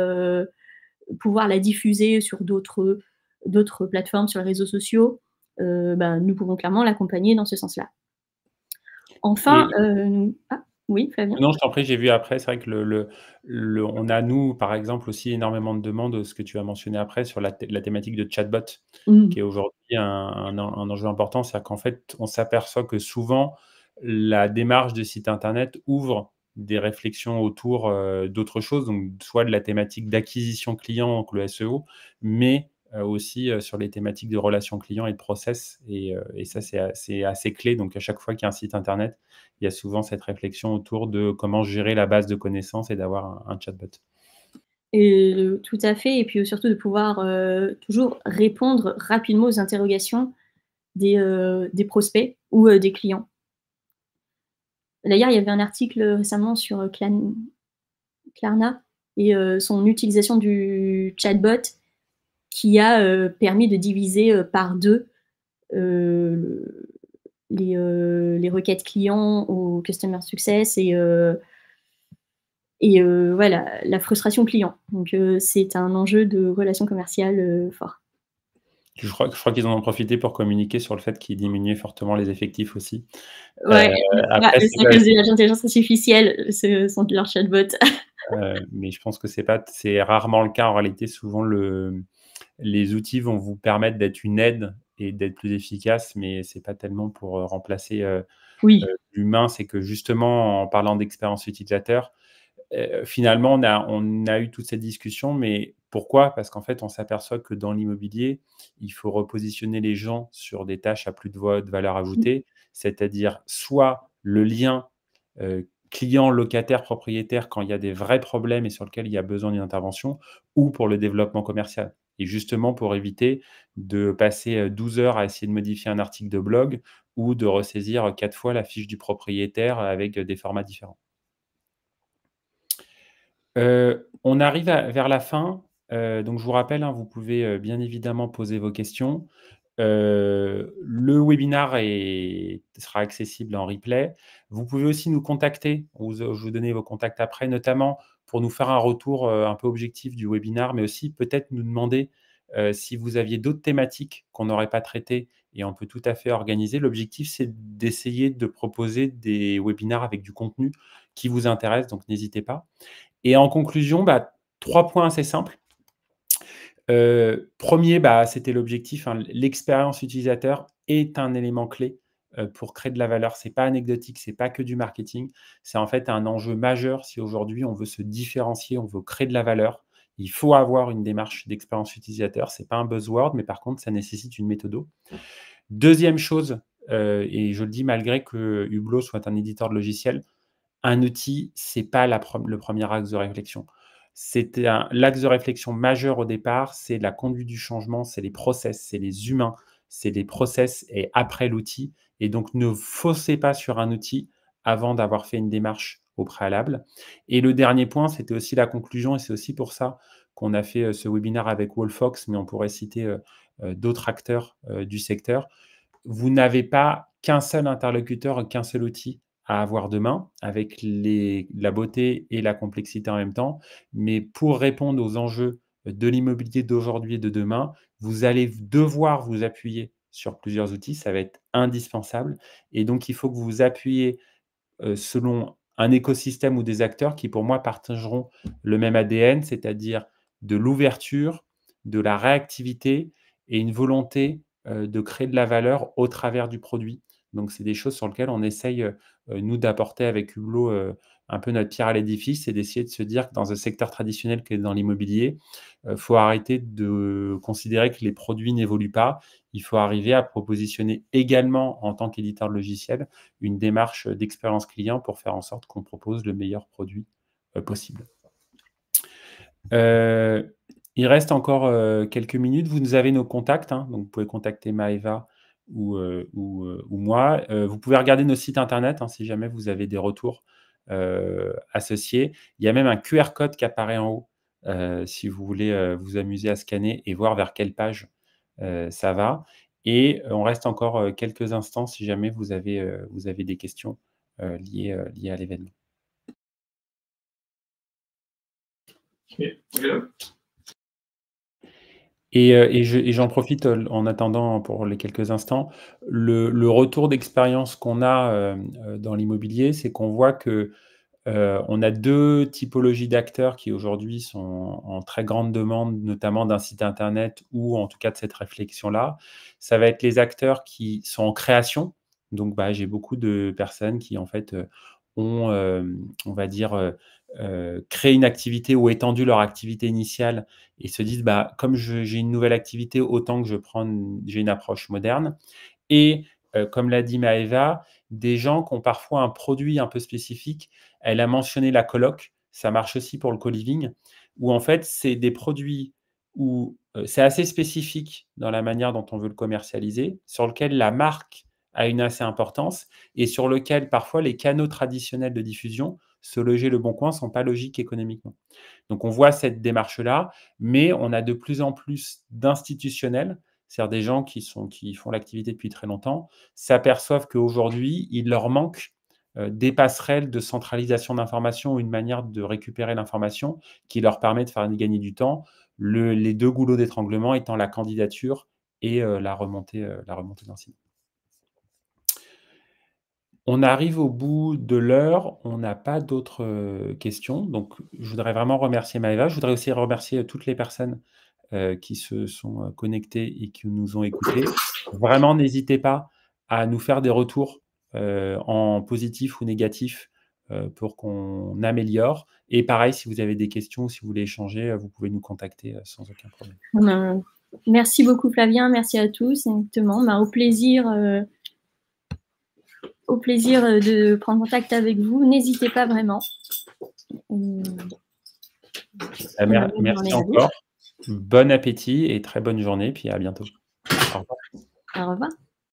pouvoir la diffuser sur d'autres plateformes, sur les réseaux sociaux, euh, ben, nous pouvons clairement l'accompagner dans ce sens-là. Enfin, euh, ah, oui. Euh, Non, je t'en prie, j'ai vu après, c'est vrai que le, on a, nous, par exemple, aussi énormément de demandes, ce que tu as mentionné après, sur la, thématique de chatbot, mmh. qui est aujourd'hui un, un, enjeu important. C'est-à-dire qu'en fait, on s'aperçoit que souvent, la démarche de site Internet ouvre des réflexions autour euh, d'autres choses, donc soit de la thématique d'acquisition client, donc le SEO, mais euh, aussi euh, sur les thématiques de relations clients et de process. Et, ça, c'est assez, assez, clé. Donc, à chaque fois qu'il y a un site Internet, il y a souvent cette réflexion autour de comment gérer la base de connaissances et d'avoir un, chatbot. Et, tout à fait. Et puis, surtout, de pouvoir toujours répondre rapidement aux interrogations des, prospects ou des clients. D'ailleurs, il y avait un article récemment sur Clan... Euh, Klarna et euh, son utilisation du chatbot qui a euh, permis de diviser par deux les, requêtes clients au customer success et, et voilà, la frustration client. Donc, c'est un enjeu de relation commerciale fort. Je crois, qu'ils en ont profité pour communiquer sur le fait qu'ils diminuaient fortement les effectifs aussi. Euh, ouais, après, c'est artificielle, ce sont de leurs chatbots. Euh, mais je pense que c'est pas, c'est rarement le cas en réalité. Souvent, les outils vont vous permettre d'être une aide et d'être plus efficace, mais ce n'est pas tellement pour euh, remplacer l'humain. C'est que justement, en parlant d'expérience utilisateur, finalement, on a, on a eu toute cette discussion, mais pourquoi Parce qu'en fait, on s'aperçoit que dans l'immobilier, il faut repositionner les gens sur des tâches à plus de valeur mmh. ajoutée, c'est-à-dire soit le lien euh, client, locataire, propriétaire, quand il y a des vrais problèmes et sur lesquels il y a besoin d'une intervention, ou pour le développement commercial. Et justement, pour éviter de passer 12 euh, heures à essayer de modifier un article de blog ou de ressaisir euh, quatre fois la fiche du propriétaire avec des formats différents. on arrive vers la fin. Euh, donc je vous rappelle, hein, vous pouvez euh, bien évidemment poser vos questions. Euh, le webinaire sera accessible en replay. Vous pouvez aussi nous contacter, je vous donner vos contacts après, notamment pour nous faire un retour un peu objectif du webinaire, mais aussi peut-être nous demander si vous aviez d'autres thématiques qu'on n'aurait pas traitées et on peut tout à fait organiser. L'objectif, c'est d'essayer de proposer des webinars avec du contenu qui vous intéresse, donc n'hésitez pas. Et en conclusion, bah, trois points assez simples. Euh, premier, bah, c'était l'objectif. Hein, l'expérience utilisateur est un élément clé euh, pour créer de la valeur. C'est pas anecdotique, c'est pas que du marketing. C'est en fait un enjeu majeur si aujourd'hui on veut se différencier, on veut créer de la valeur. Il faut avoir une démarche d'expérience utilisateur. C'est pas un buzzword, mais par contre, ça nécessite une méthode. Deuxième chose, euh, et je le dis malgré que Hublot soit un éditeur de logiciel, un outil, c'est pas le premier axe de réflexion. C'était l'axe de réflexion majeur au départ, c'est la conduite du changement, c'est les process, c'est les humains, c'est les process et après l'outil. Et donc, ne faussez pas sur un outil avant d'avoir fait une démarche au préalable. Et le dernier point, c'était aussi la conclusion, et c'est aussi pour ça qu'on a fait euh, ce webinaire avec Wolfox, mais on pourrait citer euh, euh, d'autres acteurs du secteur. Vous n'avez pas qu'un seul interlocuteur, qu'un seul outil à avoir demain, avec les, la beauté et la complexité en même temps. Mais pour répondre aux enjeux de l'immobilier d'aujourd'hui et de demain, vous allez devoir vous appuyer sur plusieurs outils, ça va être indispensable. Et donc, il faut que vous vous appuyez euh, selon un écosystème ou des acteurs qui, pour moi, partageront le même ADN, c'est-à-dire de l'ouverture, de la réactivité et une volonté euh, de créer de la valeur au travers du produit. Donc, c'est des choses sur lesquelles on essaye euh, euh, nous, d'apporter avec Hublot euh, un peu notre pierre à l'édifice, et d'essayer de se dire que dans un secteur traditionnel qui est dans l'immobilier, il euh, faut arrêter de considérer que les produits n'évoluent pas. Il faut arriver à propositionner également en tant qu'éditeur de logiciel une démarche d'expérience client pour faire en sorte qu'on propose le meilleur produit possible. il reste encore quelques minutes. Vous nous avez nos contacts, hein, donc vous pouvez contacter Maeva euh, euh, ou, moi. Euh, vous pouvez regarder nos sites internet hein, si jamais vous avez des retours associés. Il y a même un QR code qui apparaît en haut si vous voulez vous amuser à scanner et voir vers quelle page ça va. Et on reste encore quelques instants si jamais vous avez, des questions liées, à l'événement. Euh, et, j'en profite euh, en attendant pour les quelques instants. Le, retour d'expérience qu'on a euh, dans l'immobilier, c'est qu'on voit que on a deux typologies d'acteurs qui aujourd'hui sont en très grande demande, notamment d'un site internet ou en tout cas de cette réflexion-là. Ça va être les acteurs qui sont en création. Donc, bah, j'ai beaucoup de personnes qui en fait ont, on va dire, euh, créent une activité ou étendu leur activité initiale et se disent bah, comme j'ai une nouvelle activité, autant que je prends, j'ai une approche moderne. Et euh, comme l'a dit Maeva, des gens qui ont parfois un produit un peu spécifique. Elle a mentionné la coloc, ça marche aussi pour le co-living, où en fait, c'est des produits où euh, c'est assez spécifique dans la manière dont on veut le commercialiser, sur lequel la marque a une assez importance et sur lequel parfois les canaux traditionnels de diffusion se loger le bon coin sont pas logiques économiquement. Donc on voit cette démarche-là, mais on a de plus en plus d'institutionnels, c'est-à-dire des gens qui, sont, qui font l'activité depuis très longtemps, s'aperçoivent qu'aujourd'hui, il leur manque euh, des passerelles de centralisation d'informations, une manière de récupérer l'information qui leur permet de faire gagner du temps, les deux goulots d'étranglement étant la candidature et euh, la remontée, euh, la remontée on arrive au bout de l'heure, on n'a pas d'autres euh, questions. Donc, je voudrais vraiment remercier Maëva. Je voudrais aussi remercier euh, toutes les personnes euh, qui se sont connectées et qui nous ont écoutés. Vraiment, n'hésitez pas à nous faire des retours en positif ou négatif pour qu'on améliore. Et pareil, si vous avez des questions ou si vous voulez échanger, vous pouvez nous contacter sans aucun problème. Ben, merci beaucoup, Flavien. Merci à tous. Exactement. Ben, au plaisir au plaisir euh, de prendre contact avec vous. N'hésitez pas vraiment. Ah, euh, merci encore. Bon appétit et très bonne journée. Puis à bientôt. Au Au revoir.